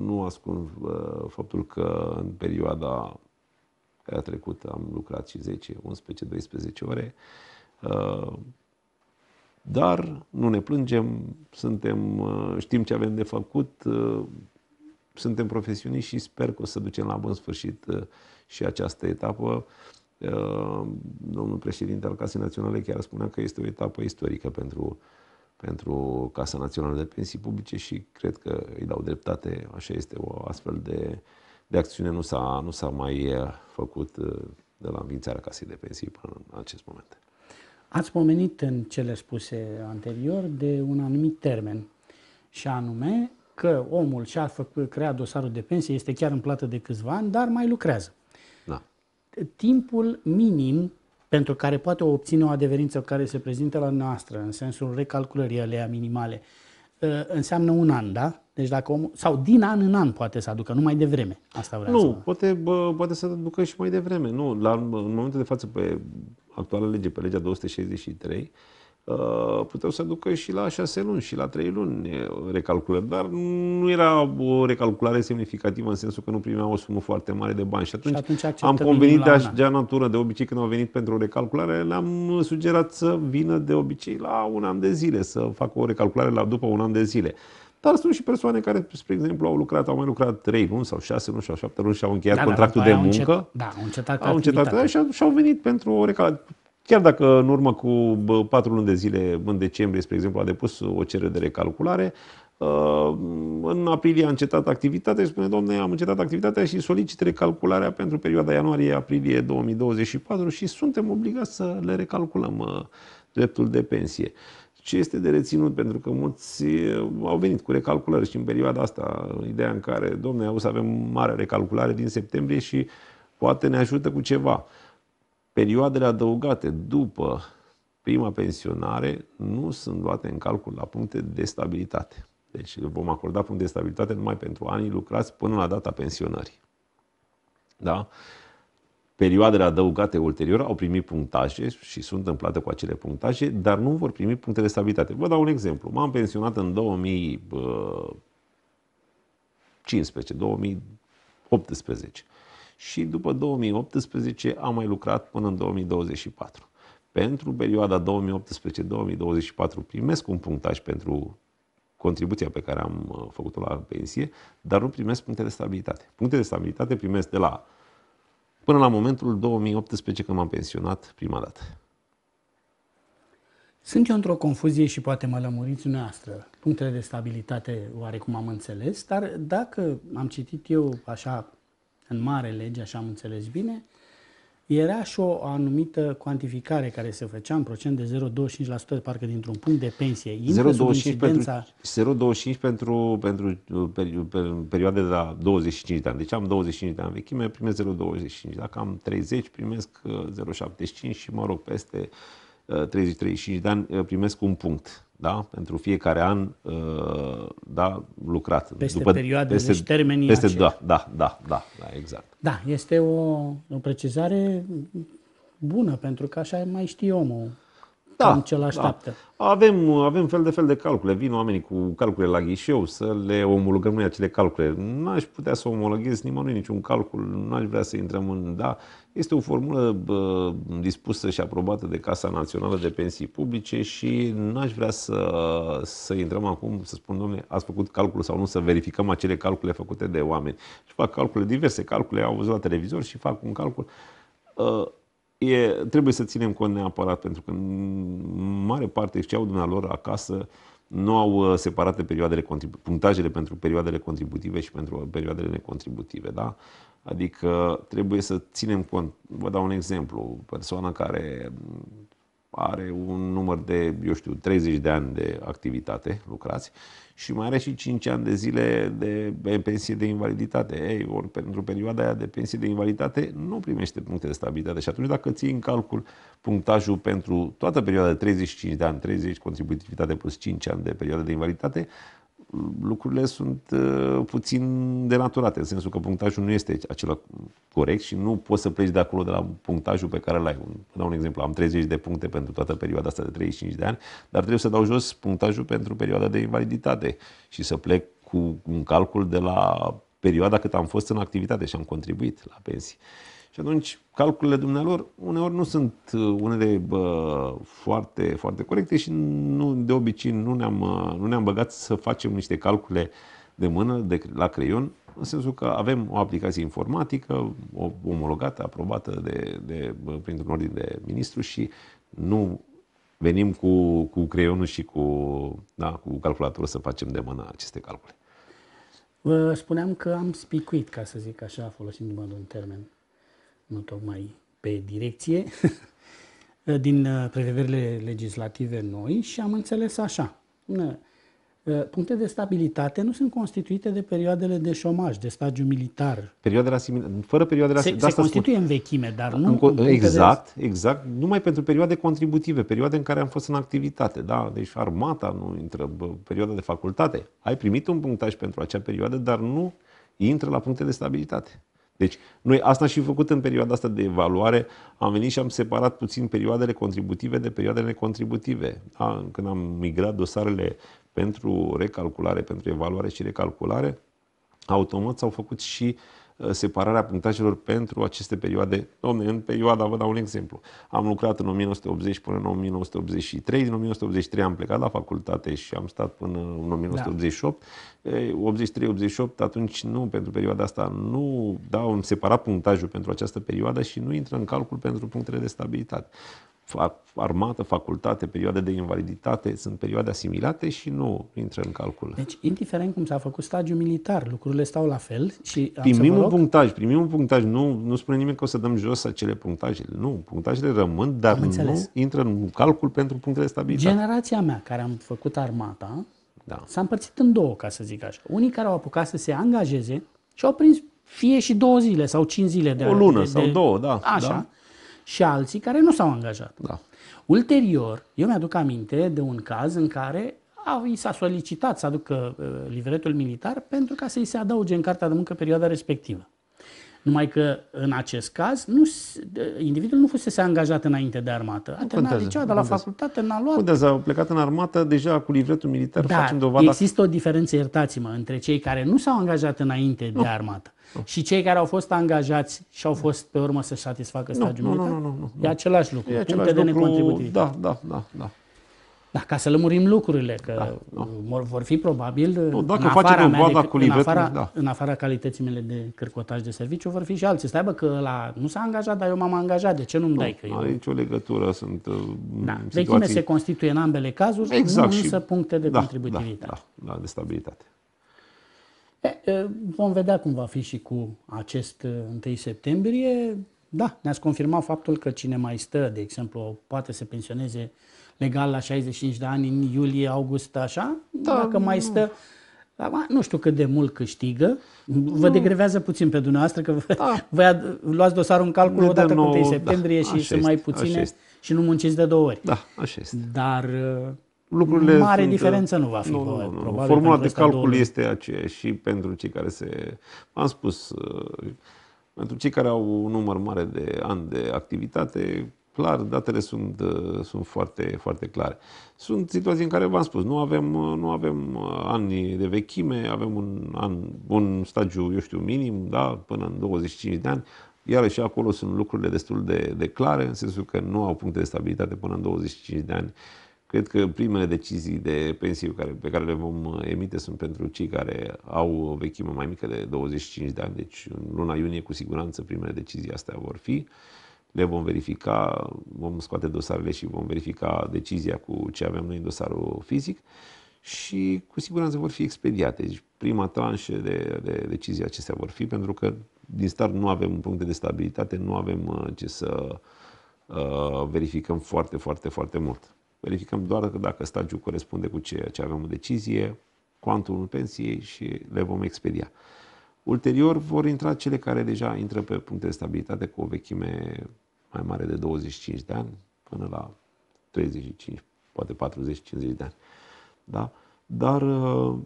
Nu ascund uh, faptul că în perioada care a trecut am lucrat și 10, 11, 12 ore. Uh, dar nu ne plângem, suntem, uh, știm ce avem de făcut, uh, suntem profesioniști și sper că o să ducem la bun sfârșit uh, și această etapă. Domnul președinte al Casei Naționale chiar spunea că este o etapă istorică pentru, pentru Casa Națională de Pensii Publice și cred că îi dau dreptate, așa este o astfel de, de acțiune, nu s-a, nu s-a mai făcut de la înființarea Casei de Pensii până în acest moment. Ați pomenit în cele spuse anterior de un anumit termen și anume că omul și-a făcut, creat dosarul de pensie, este chiar în plată de câțiva ani, dar mai lucrează. Da. Timpul minim pentru care poate obține o adeverință care se prezintă la noastră, în sensul recalculării alea minimale, ă, înseamnă un an, da? Deci dacă om, sau din an în an poate să aducă, nu mai devreme. Asta vreau nu, să poate, bă, poate să aducă și mai devreme. Nu, la, în momentul de față, pe actuala lege, pe legea 263, uh, puteau să ducă și la 6 luni și la trei luni recalculări, dar nu era o recalculare semnificativă în sensul că nu primeau o sumă foarte mare de bani. Și atunci, și atunci am convenit de așa natură, de obicei când au venit pentru o recalculare, le-am sugerat să vină de obicei la un an de zile, să facă o recalculare la, după un an de zile. Dar sunt și persoane care, spre exemplu, au lucrat, au mai lucrat 3 luni sau 6 luni sau 7 luni și au încheiat da, da, da contractul da, de muncă. Încet, da, au încetat Au încetat și, și au venit pentru o recală. Chiar dacă în urmă cu 4 luni de zile, în decembrie, spre exemplu, a depus o cerere de recalculare, uh, în aprilie a încetat activitatea și spune, domnule, am încetat activitatea și solicit recalcularea pentru perioada ianuarie-aprilie 2024 și suntem obligați să le recalculăm uh, dreptul de pensie. Ce este de reținut? Pentru că mulți eh, au venit cu recalculări și în perioada asta, ideea în care, domne, au să avem mare recalculare din septembrie și poate ne ajută cu ceva. Perioadele adăugate după prima pensionare nu sunt luate în calcul la puncte de stabilitate. Deci vom acorda puncte de stabilitate numai pentru anii lucrați până la data pensionării. Da? Perioadele adăugate ulterior au primit punctaje și sunt în plată cu acele punctaje, dar nu vor primi puncte de stabilitate. Vă dau un exemplu. M-am pensionat în 2015, 2018 uh, și după 2018 am mai lucrat până în 2024. Pentru perioada 2018-2024 primesc un punctaj pentru contribuția pe care am uh, făcut-o la pensie, dar nu primesc puncte de stabilitate. Puncte de stabilitate primesc de la până la momentul 2018 când m-am pensionat prima dată. Sunt eu într-o confuzie și poate mă lămuriți dumneavoastră. Punctele de stabilitate oarecum am înțeles, dar dacă am citit eu așa în mare lege, așa am înțeles bine, era și o anumită cuantificare care se făcea în procent de 0,25% parcă dintr-un punct de pensie. 0,25 pentru, 0,25 pentru, pentru uh, uh, perioade de la 25 de ani. Deci am 25 de ani vechime, primesc 0,25. Dacă am 30, primesc 0,75 uh, și mă rog, peste 30-35 de ani primesc un punct da? pentru fiecare an uh, da, lucrat. Peste După, perioade, peste, deci termenii peste, da, da, da, da, da, exact. Da, este o, o precizare bună, pentru că așa mai știe omul da, cam ce-l da. așteaptă. Da. Avem, avem fel de fel de calcule. Vin oamenii cu calcule la ghișeu să le omologăm noi acele calcule. N-aș putea să omologhez nimănui niciun calcul, n-aș vrea să intrăm în... Da, este o formulă bă, dispusă și aprobată de Casa Națională de Pensii Publice și n-aș vrea să, să intrăm acum să spun, domnule, ați făcut calcul sau nu, să verificăm acele calcule făcute de oameni. Și fac calcule diverse, calcule, au văzut la televizor și fac un calcul. Ă, e, trebuie să ținem cont neapărat, pentru că în mare parte și au dumnealor acasă nu au uh, separate perioadele punctajele pentru perioadele contributive și pentru perioadele necontributive. Da? Adică trebuie să ținem cont. Vă dau un exemplu. Persoana care are un număr de, eu știu, 30 de ani de activitate, lucrați, și mai are și 5 ani de zile de pensie de invaliditate. Ei, ori pentru perioada aia de pensie de invaliditate nu primește puncte de stabilitate. Și atunci dacă ții în calcul punctajul pentru toată perioada de 35 de ani, 30 contributivitate plus 5 ani de perioadă de invaliditate, lucrurile sunt uh, puțin denaturate, în sensul că punctajul nu este acela corect și nu poți să pleci de acolo de la punctajul pe care l-ai. Dau un exemplu, am 30 de puncte pentru toată perioada asta de 35 de ani, dar trebuie să dau jos punctajul pentru perioada de invaliditate și să plec cu un calcul de la perioada cât am fost în activitate și am contribuit la pensii. Și atunci, calculele dumnealor uneori nu sunt uh, unele bă, foarte, foarte corecte și nu, de obicei nu ne-am, uh, nu ne-am băgat să facem niște calcule de mână, de, la creion, în sensul că avem o aplicație informatică, o, omologată, aprobată de, de, printr-un ordin de ministru și nu venim cu, cu creionul și cu, da, cu calculatorul să facem de mână aceste calcule. Vă spuneam că am spicuit, ca să zic așa, folosindu-mă de un termen nu tocmai pe direcție, din uh, prevederile legislative noi și am înțeles așa. Uh, puncte de stabilitate nu sunt constituite de perioadele de șomaj, de stagiu militar. Perioadele asimilate, fără perioadele asimilate. Se, se constituie spun. în vechime, dar nu... În, în exact, de... exact. Numai pentru perioade contributive, perioade în care am fost în activitate. Da? Deci armata nu intră, perioada de facultate. Ai primit un punctaj pentru acea perioadă, dar nu intră la puncte de stabilitate. Deci, noi asta și făcut în perioada asta de evaluare, am venit și am separat puțin perioadele contributive de perioadele necontributive. A, când am migrat dosarele pentru recalculare, pentru evaluare și recalculare, automat s-au făcut și uh, Uh, separarea punctajelor pentru aceste perioade. Domne, în perioada, vă dau un exemplu, am lucrat în 1980 până în 1983, din 1983 am plecat la facultate și am stat până în 1988. Da. 83-88, eh, atunci nu, pentru perioada asta nu, dau un separat punctajul pentru această perioadă și nu intră în calcul pentru punctele de stabilitate armată, facultate, perioade de invaliditate, sunt perioade asimilate și nu intră în calcul. Deci, indiferent cum s-a făcut stagiu militar, lucrurile stau la fel și Primim un punctaj, primim un punctaj. Nu, nu spune nimeni că o să dăm jos acele punctaje. Nu, punctajele rămân, dar nu intră în calcul pentru punctele stabilite. Generația mea care am făcut armata da. s-a împărțit în două, ca să zic așa. Unii care au apucat să se angajeze și au prins fie și două zile sau cinci zile de O lună de, sau de, două, da. Așa. Da și alții care nu s-au angajat. Da. Ulterior, eu mi-aduc aminte de un caz în care i s-a solicitat să aducă uh, livretul militar pentru ca să-i se adauge în cartea de muncă perioada respectivă. Numai că în acest caz nu, individul nu fusese angajat înainte de armată. A terminat liceul, dar la facultate n-a luat. Contează, au plecat în armată, deja cu livretul militar da, facem dovada. există o diferență, iertați-mă, între cei care nu s-au angajat înainte nu. de armată nu. Și cei care au fost angajați și au fost pe urmă să satisfacă nu, stagiul nu, militar? Nu, nu, nu, nu, nu. E același lucru. E același Puncte lucru, de Da, da, da, da. Da, ca să lămurim lucrurile, că da, da. vor fi probabil, nu, dacă în, afara mea de, cu livet, în, afara, da. în afara calității mele de cârcotaj de serviciu, vor fi și alții. Stai bă că la nu s-a angajat, dar eu m-am angajat, de ce nu-mi nu, dai? Că are eu... nicio legătură, sunt uh, da. situații... Vechime se constituie în ambele cazuri, exact, nu și... însă puncte de da, da contributivitate. Da, da, da, de stabilitate. Vom vedea cum va fi și cu acest 1 septembrie. Da, ne-ați confirmat faptul că cine mai stă, de exemplu, poate să pensioneze legal la 65 de ani în iulie, august, așa, da, dacă mai stă, nu știu cât de mult câștigă. Vă nu. degrevează puțin pe dumneavoastră că vă, da. luați dosarul în calcul o odată cu 1 da, septembrie da, și sunt mai puține și nu munciți de două ori. Da, așa este. Dar lucrurile Mare sunt, diferență uh, nu va fi. Nu, nu, nu, probabil Formula de calcul două... este aceea și pentru cei care se... Am spus, uh, pentru cei care au un număr mare de ani de activitate, clar, datele sunt, uh, sunt foarte, foarte clare. Sunt situații în care, v-am spus, nu avem, nu avem ani de vechime, avem un, an, un stagiu, eu știu, minim, da, până în 25 de ani, Iar și acolo sunt lucrurile destul de, de clare, în sensul că nu au puncte de stabilitate până în 25 de ani Cred că primele decizii de pensii pe care le vom uh, emite sunt pentru cei care au o vechime mai mică de 25 de ani, deci în luna iunie cu siguranță primele decizii astea vor fi. Le vom verifica, vom scoate dosarele și vom verifica decizia cu ce avem noi în dosarul fizic și cu siguranță vor fi expediate. Deci prima tranșă de, de decizii acestea vor fi, pentru că din start nu avem puncte de stabilitate, nu avem uh, ce să uh, verificăm foarte, foarte, foarte mult verificăm doar dacă stagiul corespunde cu ceea ce avem în decizie, cuantumul pensiei și le vom expedia. Ulterior vor intra cele care deja intră pe puncte de stabilitate cu o vechime mai mare de 25 de ani, până la 35, poate 40-50 de ani. Da? Dar uh,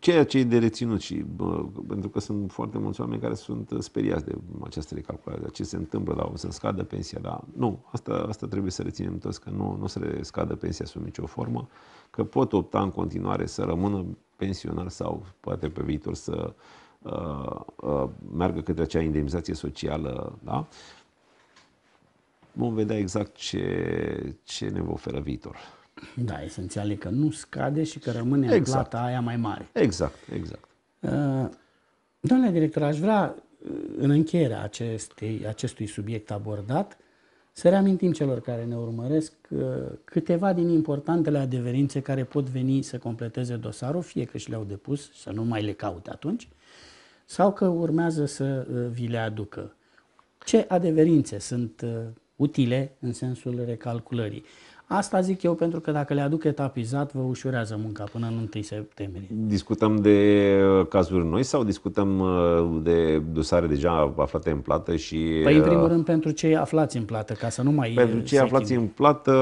ceea ce e de reținut și bă, pentru că sunt foarte mulți oameni care sunt uh, speriați de această recalculare, de ce se întâmplă, dar o să scadă pensia, dar nu, asta, asta trebuie să reținem toți, că nu, nu se le scadă pensia sub nicio formă, că pot opta în continuare să rămână pensionar sau poate pe viitor să uh, uh, meargă către acea indemnizație socială, da? Vom vedea exact ce, ce ne va oferă viitor. Da, esențial e că nu scade și că rămâne exact. plata aia mai mare. Exact, exact. Uh, domnule director, aș vrea, uh, în încheierea acestei, acestui subiect abordat, să reamintim celor care ne urmăresc uh, câteva din importantele adeverințe care pot veni să completeze dosarul, fie că și le-au depus, să nu mai le caute atunci, sau că urmează să vi le aducă. Ce adeverințe sunt utile în sensul recalculării? Asta zic eu pentru că dacă le aduc etapizat, vă ușurează munca până în 1 septembrie. Discutăm de uh, cazuri noi sau discutăm uh, de dosare deja aflate în plată și... Păi în uh, primul rând pentru cei aflați în plată, ca să nu mai... Pentru cei aflați chime. în plată,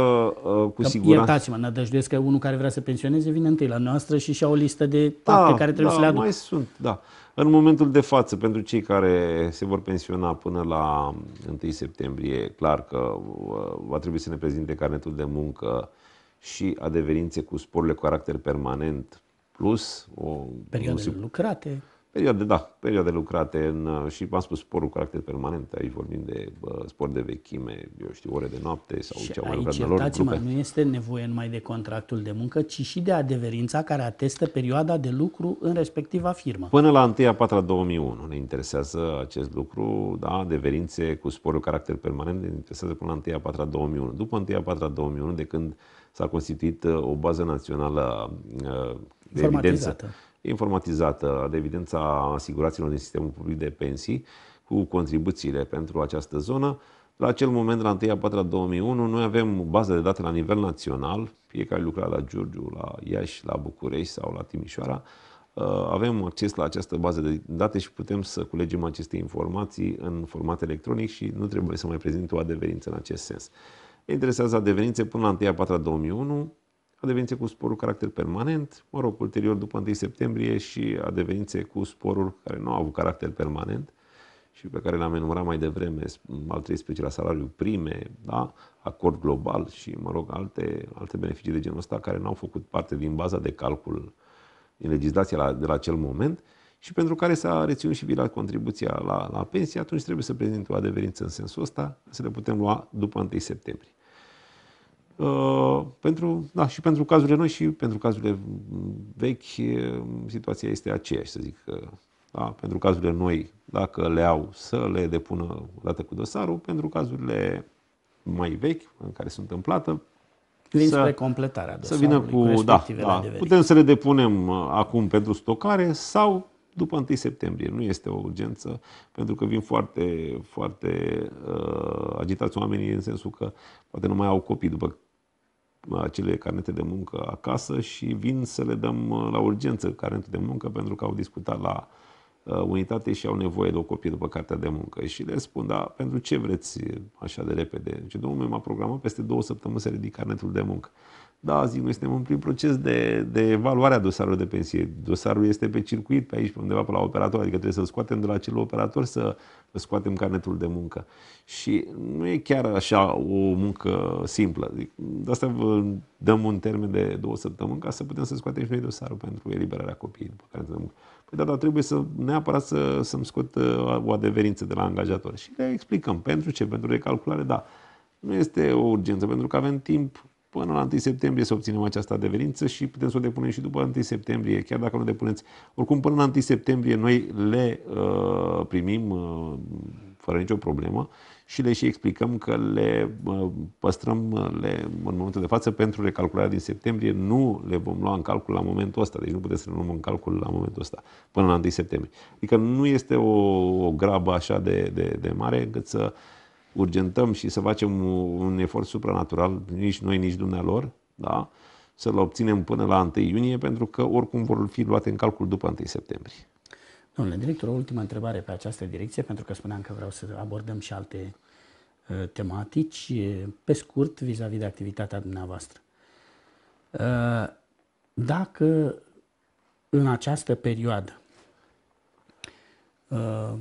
cu că, siguranță... Iertați-mă, nădăjduiesc că unul care vrea să pensioneze vine întâi la noastră și și-a o listă de toate da, care trebuie da, să le aducă. mai sunt, da. În momentul de față, pentru cei care se vor pensiona până la 1 septembrie, clar că uh, va trebui să ne prezinte carnetul de muncă și adeverințe cu sporurile cu caracter permanent, plus o... Perioadele lucrate. Perioade, da, perioade lucrate în, uh, și v-am spus, sporul cu caracter permanent. Aici vorbim de bă, uh, spor de vechime, eu știu, ore de noapte sau ce au mai lucrat de lor. Grupe. nu este nevoie numai de contractul de muncă, ci și de adeverința care atestă perioada de lucru în respectiva firmă. Până la 1 4 2001 ne interesează acest lucru, da, adeverințe cu sporul caracter permanent ne interesează până la 1 4 2001. După 1 4 2001, de când s-a constituit uh, o bază națională de evidență informatizată de evidența asiguraților din sistemul public de pensii cu contribuțiile pentru această zonă. La acel moment, la 1 4 2001, noi avem bază de date la nivel național, fiecare lucra la Giurgiu, la Iași, la București sau la Timișoara, uh, avem acces la această bază de date și putem să culegem aceste informații în format electronic și nu trebuie să mai prezint o adeverință în acest sens. interesează adeverințe până la 1 4 2001, adeverințe cu sporul caracter permanent, mă rog, ulterior după 1 septembrie și a devenit cu sporul care nu au avut caracter permanent și pe care l-am enumerat mai devreme, al 13 la salariu prime, da? acord global și, mă rog, alte, alte beneficii de genul ăsta care nu au făcut parte din baza de calcul din legislația la, de la acel moment și pentru care s-a reținut și virat contribuția la, la pensie, atunci trebuie să prezint o adeverință în sensul ăsta, să le putem lua după 1 septembrie. Uh, pentru, da, și pentru cazurile noi și pentru cazurile vechi, uh, situația este aceeași, să zic. Uh, da? Pentru cazurile noi, dacă le au, să le depună odată cu dosarul. Pentru cazurile mai vechi, în care sunt în plată, să, spre completarea dosarului să vină cu, cu da, da, Putem să le depunem acum pentru stocare sau după 1 septembrie. Nu este o urgență, pentru că vin foarte, foarte uh, agitați oamenii în sensul că poate nu mai au copii după acele carnete de muncă acasă și vin să le dăm uh, la urgență carnete de muncă pentru că au discutat la uh, unitate și au nevoie de o copie după cartea de muncă. Și le spun, da, pentru ce vreți așa de repede? ce domnul meu m-a programat peste două săptămâni să ridic carnetul de muncă. Da, zic, noi suntem în prim proces de, de evaluare a dosarului de pensie. Dosarul este pe circuit, pe aici, pe undeva, pe la operator, adică trebuie să-l scoatem de la acel operator să scoatem carnetul de muncă. Și nu e chiar așa o muncă simplă. De asta vă dăm un termen de două săptămâni ca să putem să scoatem și noi dosarul pentru eliberarea copiii după care de muncă. Păi da, dar trebuie să neapărat să, să-mi scot uh, o adeverință de la angajator. Și le explicăm pentru ce, pentru recalculare, da. Nu este o urgență, pentru că avem timp Până la 1 septembrie să obținem această adeverință și putem să o depunem și după 1 septembrie, chiar dacă nu depuneți. Oricum, până la 1 septembrie noi le uh, primim uh, fără nicio problemă și le și explicăm că le uh, păstrăm uh, le, în momentul de față pentru recalcularea din septembrie. Nu le vom lua în calcul la momentul ăsta, deci nu putem să le luăm în calcul la momentul ăsta, până la 1 septembrie. Adică nu este o, o grabă așa de, de, de mare încât să uh, urgentăm și să facem un efort supranatural, nici noi, nici dumnealor, da? să-l obținem până la 1 iunie, pentru că oricum vor fi luate în calcul după 1 septembrie. Domnule director, o ultimă întrebare pe această direcție, pentru că spuneam că vreau să abordăm și alte uh, tematici, pe scurt, vis-a-vis de activitatea dumneavoastră. Uh, dacă în această perioadă uh,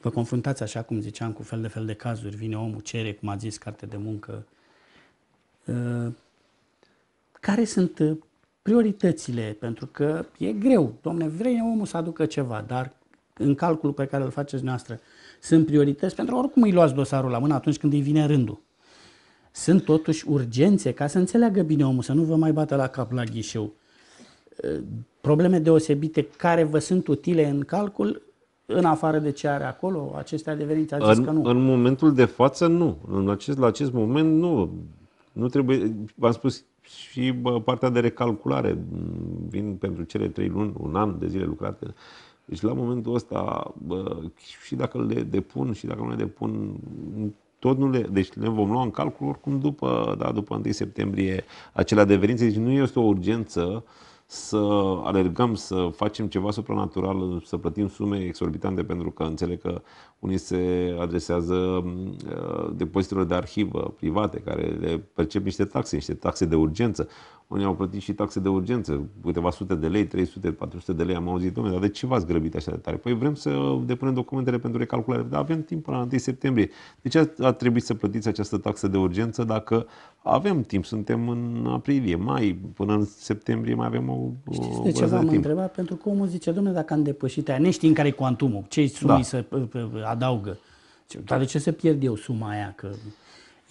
vă confruntați, așa cum ziceam, cu fel de fel de cazuri. Vine omul, cere, cum a zis, carte de muncă. Uh, care sunt uh, prioritățile? Pentru că e greu. Domne, vrei omul să aducă ceva, dar în calculul pe care îl faceți noastră, sunt priorități pentru că oricum îi luați dosarul la mână atunci când îi vine rândul. Sunt totuși urgențe ca să înțeleagă bine omul, să nu vă mai bată la cap la ghișeu. Uh, probleme deosebite care vă sunt utile în calcul în afară de ce are acolo, acestea devenite, a zis în, că nu. În momentul de față, nu. În acest, la acest moment, nu. Nu trebuie, v-am spus, și partea de recalculare vin pentru cele trei luni, un an de zile lucrate. Deci la momentul ăsta, bă, și dacă le depun și dacă nu le depun, tot nu le, deci le vom lua în calcul oricum după, da, după 1 septembrie de adeverințe. Deci nu este o urgență uh, să alergăm, să facem ceva supranatural, să plătim sume exorbitante, pentru că înțeleg că unii se adresează uh, depozitelor de arhivă private, care le percep niște taxe, niște taxe de urgență. Unii au plătit și taxe de urgență, câteva sute de lei, 300, 400 de lei, am auzit, domnule, dar de ce v-ați grăbit așa de tare? Păi vrem să depunem documentele pentru recalculare, dar avem timp până la 1 septembrie. De deci ce a trebuit să plătiți această taxă de urgență dacă avem timp? Suntem în aprilie, mai, până în septembrie mai avem o Știți de ce v-am întrebat? Pentru că omul zice, domnule, dacă am depășit aia, știm care e cuantumul, da. ce sumi da. să adaugă. Dar de ce să pierd eu suma aia? Că...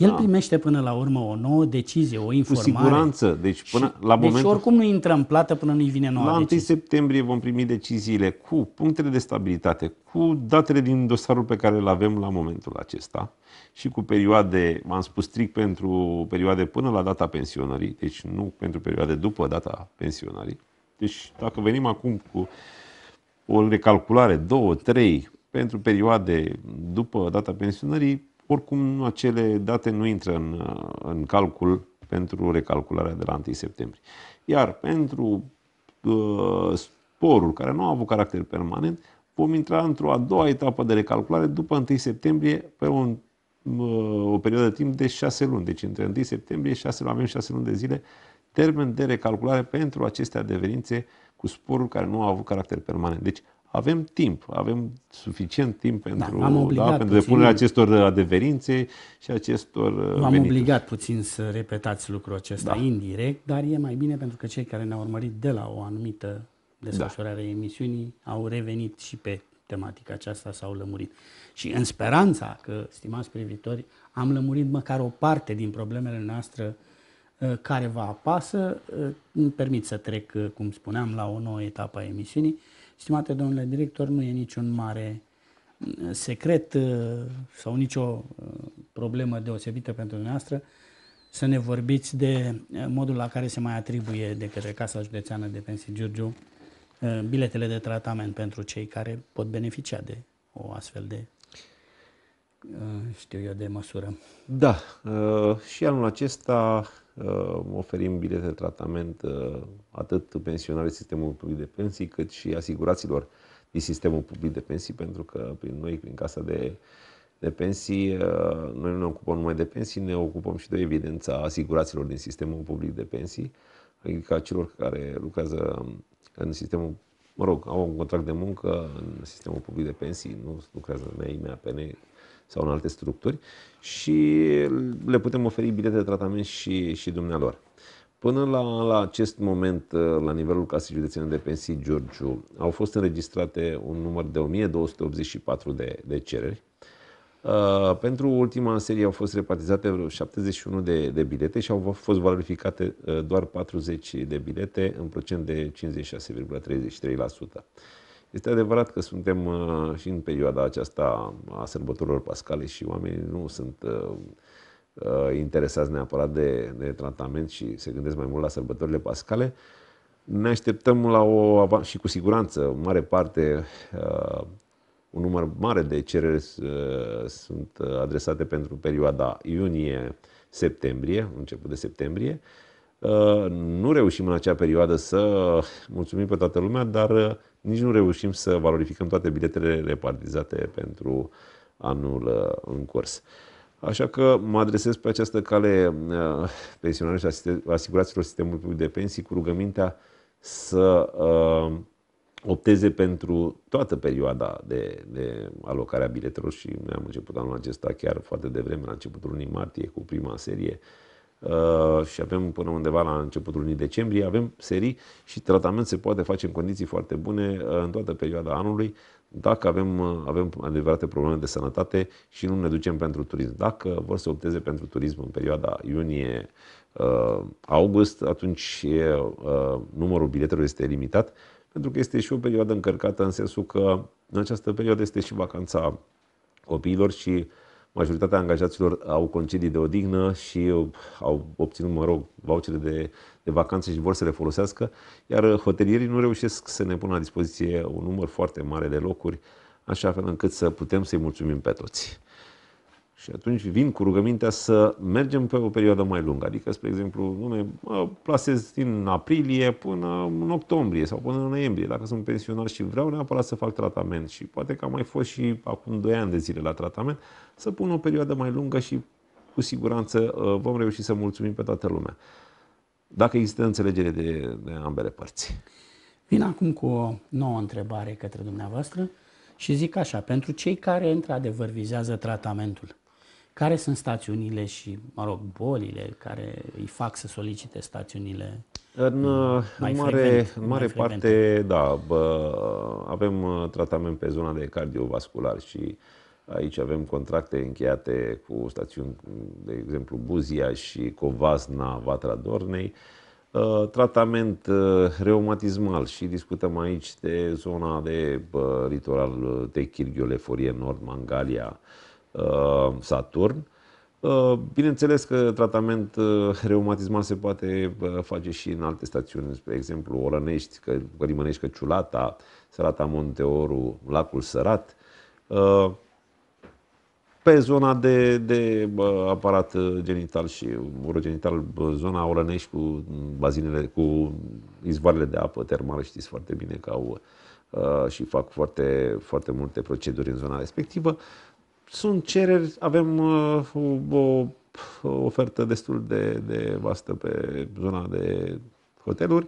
El da. primește până la urmă o nouă decizie, o informare. Cu siguranță. Deci, până și, la deci momentul... oricum nu intră în plată până nu-i vine noua La 1 decizie. septembrie vom primi deciziile cu punctele de stabilitate, cu datele din dosarul pe care îl avem la momentul acesta și cu perioade, am spus strict pentru perioade până la data pensionării, deci nu pentru perioade după data pensionării. Deci dacă venim acum cu o recalculare două, trei pentru perioade după data pensionării, oricum, acele date nu intră în, în calcul pentru recalcularea de la 1 septembrie. Iar pentru uh, sporul care nu a avut caracter permanent, vom intra într-o a doua etapă de recalculare după 1 septembrie pe un, uh, o perioadă de timp de 6 luni. Deci între 1 septembrie 6 luni, avem 6 luni de zile termen de recalculare pentru aceste adeverințe cu sporul care nu a avut caracter permanent. Deci avem timp, avem suficient timp pentru, da, da, pentru da, depunerea acestor uh, adeverințe și acestor uh, M-am venituri. obligat puțin să repetați lucrul acesta da. indirect, dar e mai bine pentru că cei care ne-au urmărit de la o anumită desfășurare da. emisiunii au revenit și pe tematica aceasta, s-au lămurit. Și în speranța că, stimați privitori, am lămurit măcar o parte din problemele noastre uh, care vă apasă, îmi permit să trec, cum spuneam, la o nouă etapă a emisiunii Stimate domnule director, nu e niciun mare mm, secret uh, sau nicio uh, problemă deosebită pentru dumneavoastră să ne vorbiți de uh, modul la care se mai atribuie de către Casa Județeană de Pensii Giurgiu biletele de tratament pentru cei care pot beneficia de o astfel de știu eu, de măsură. Da, și anul acesta Uh, oferim bilete de tratament uh, atât pensionarii sistemului public de pensii, cât și asiguraților din sistemul public de pensii, pentru că prin noi, prin Casa de, de Pensii, uh, noi nu ne ocupăm numai de pensii, ne ocupăm și de evidența asiguraților din sistemul public de pensii, adică celor care lucrează în sistemul mă rog, au un contract de muncă în sistemul public de pensii, nu lucrează în IMAPN, sau în alte structuri și le putem oferi bilete de tratament și, și dumnealor. Până la, la acest moment, uh, la nivelul casei județene de pensii Giurgiu, au fost înregistrate un număr de 1284 de, de cereri. Uh, pentru ultima serie au fost repartizate 71 de, de bilete și au fost valorificate uh, doar 40 de bilete în procent de 56,33%. Este adevărat că suntem uh, și în perioada aceasta a sărbătorilor pascale și oamenii nu sunt uh, uh, interesați neapărat de, de tratament și se gândesc mai mult la sărbătorile pascale, ne așteptăm la o, și cu siguranță, în mare parte, un număr mare de cereri sunt adresate pentru perioada iunie-septembrie, început de septembrie. Nu reușim în acea perioadă să mulțumim pe toată lumea, dar nici nu reușim să valorificăm toate biletele repartizate pentru anul uh, în curs. Așa că mă adresez pe această cale uh, pensionarilor și asiguraților sistemului de pensii cu rugămintea să uh, opteze pentru toată perioada de, de alocare a biletelor și noi am început anul acesta chiar foarte devreme, la începutul lunii martie, cu prima serie uh, și avem până undeva la începutul lunii decembrie, avem serii și tratament se poate face în condiții foarte bune uh, în toată perioada anului, dacă avem, uh, avem adevărate probleme de sănătate și nu ne ducem pentru turism. Dacă vor să opteze pentru turism în perioada iunie-august, uh, atunci uh, numărul biletelor este limitat, pentru că este și o perioadă încărcată în sensul că în această perioadă este și vacanța copiilor și Majoritatea angajaților au concedii de odihnă și au obținut, mă rog, vouchere de, de vacanță și vor să le folosească, iar hotelierii nu reușesc să ne pună la dispoziție un număr foarte mare de locuri, așa fel încât să putem să-i mulțumim pe toți. Și atunci vin cu rugămintea să mergem pe o perioadă mai lungă. Adică, spre exemplu, nu mă plasez din aprilie până în octombrie sau până în noiembrie, dacă sunt pensionar și vreau neapărat să fac tratament. Și poate că am mai fost și acum 2 ani de zile la tratament, să pun o perioadă mai lungă și cu siguranță ă, vom reuși să mulțumim pe toată lumea. Dacă există înțelegere de, de ambele părți. Vin acum cu o nouă întrebare către dumneavoastră și zic așa, pentru cei care într-adevăr vizează tratamentul, care sunt stațiunile și, mă rog, bolile care îi fac să solicite stațiunile? În mai mare, frecvent, în mare mai parte, da, bă, avem uh, tratament pe zona de cardiovascular și aici avem contracte încheiate cu stațiuni, de exemplu, Buzia și Covasna, Vatra Dornei. Uh, tratament uh, reumatismal și discutăm aici de zona de bă, litoral de Chirghiole, Forie Nord, Mangalia, Uh, Saturn. Uh, bineînțeles că tratament uh, reumatismal se poate face și în alte stațiuni, spre exemplu Orănești, Rimănești, Căciulata, Sărata Monteoru, Lacul Sărat. Pe zona de, de aparat genital și urogenital, zona Orănești cu bazinele, cu izvoarele de apă termală, știți foarte bine că au și fac foarte, foarte multe proceduri în zona respectivă sunt cereri, avem uh, o ofertă destul de, de vastă pe zona de hoteluri.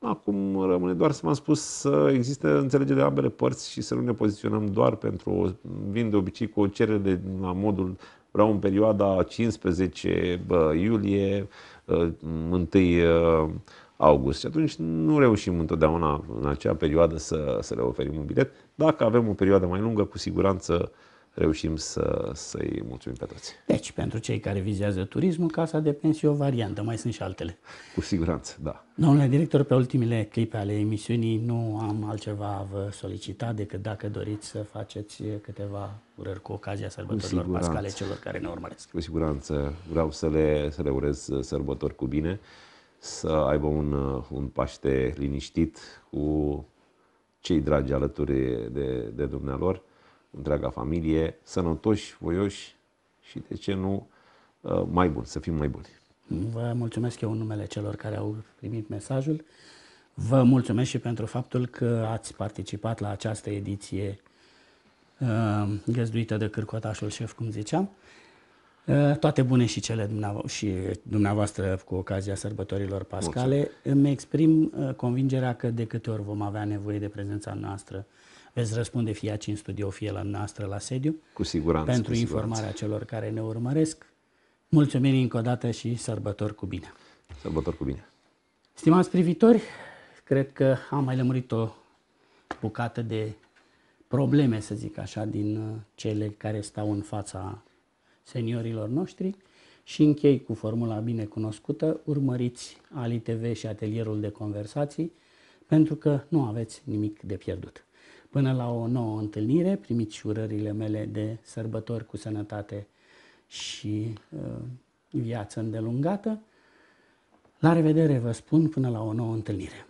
Acum rămâne doar să v-am spus să există înțelegere de ambele părți și să nu ne poziționăm doar pentru, vin de obicei cu o cerere de, la modul vreau în perioada 15 bă, iulie, 1 uh, uh, august. Și atunci nu reușim întotdeauna în acea perioadă să, să le oferim un bilet. Dacă avem o perioadă mai lungă, cu siguranță uh, reușim să, să-i mulțumim pe toți. Deci, pentru cei care vizează turismul, casa de pensie o variantă, mai sunt și altele. Cu siguranță, da. Domnule director, pe ultimele clipe ale emisiunii nu am altceva a vă solicita decât dacă doriți să faceți câteva urări cu ocazia sărbătorilor cu pascale celor care ne urmăresc. Cu siguranță. Vreau să le, să le urez sărbători cu bine, să aibă un, un Paște liniștit cu cei dragi alături de, de dumnealor întreaga familie, sănătoși, voioși și, de ce nu, uh, mai buni, să fim mai buni. Vă mulțumesc eu în numele celor care au primit mesajul. Vă mulțumesc și pentru faptul că ați participat la această ediție uh, găzduită de Cârcotașul Șef, cum ziceam. Uh, toate bune și cele dumneavo- și dumneavoastră cu ocazia sărbătorilor pascale. Mulțumesc. Îmi exprim convingerea că de câte ori vom avea nevoie de prezența noastră veți răspunde fie aici în studio, fie la noastră la sediu. Cu siguranță. Pentru cu siguranță. informarea celor care ne urmăresc. Mulțumiri încă o dată și sărbători cu bine. Sărbători cu bine. Stimați privitori, cred că am mai lămurit o bucată de probleme, să zic așa, din uh, cele care stau în fața seniorilor noștri și închei cu formula binecunoscută, urmăriți Ali TV și atelierul de conversații, pentru că nu aveți nimic de pierdut. Până la o nouă întâlnire, primiți și urările mele de sărbători cu sănătate și uh, viață îndelungată. La revedere, vă spun, până la o nouă întâlnire.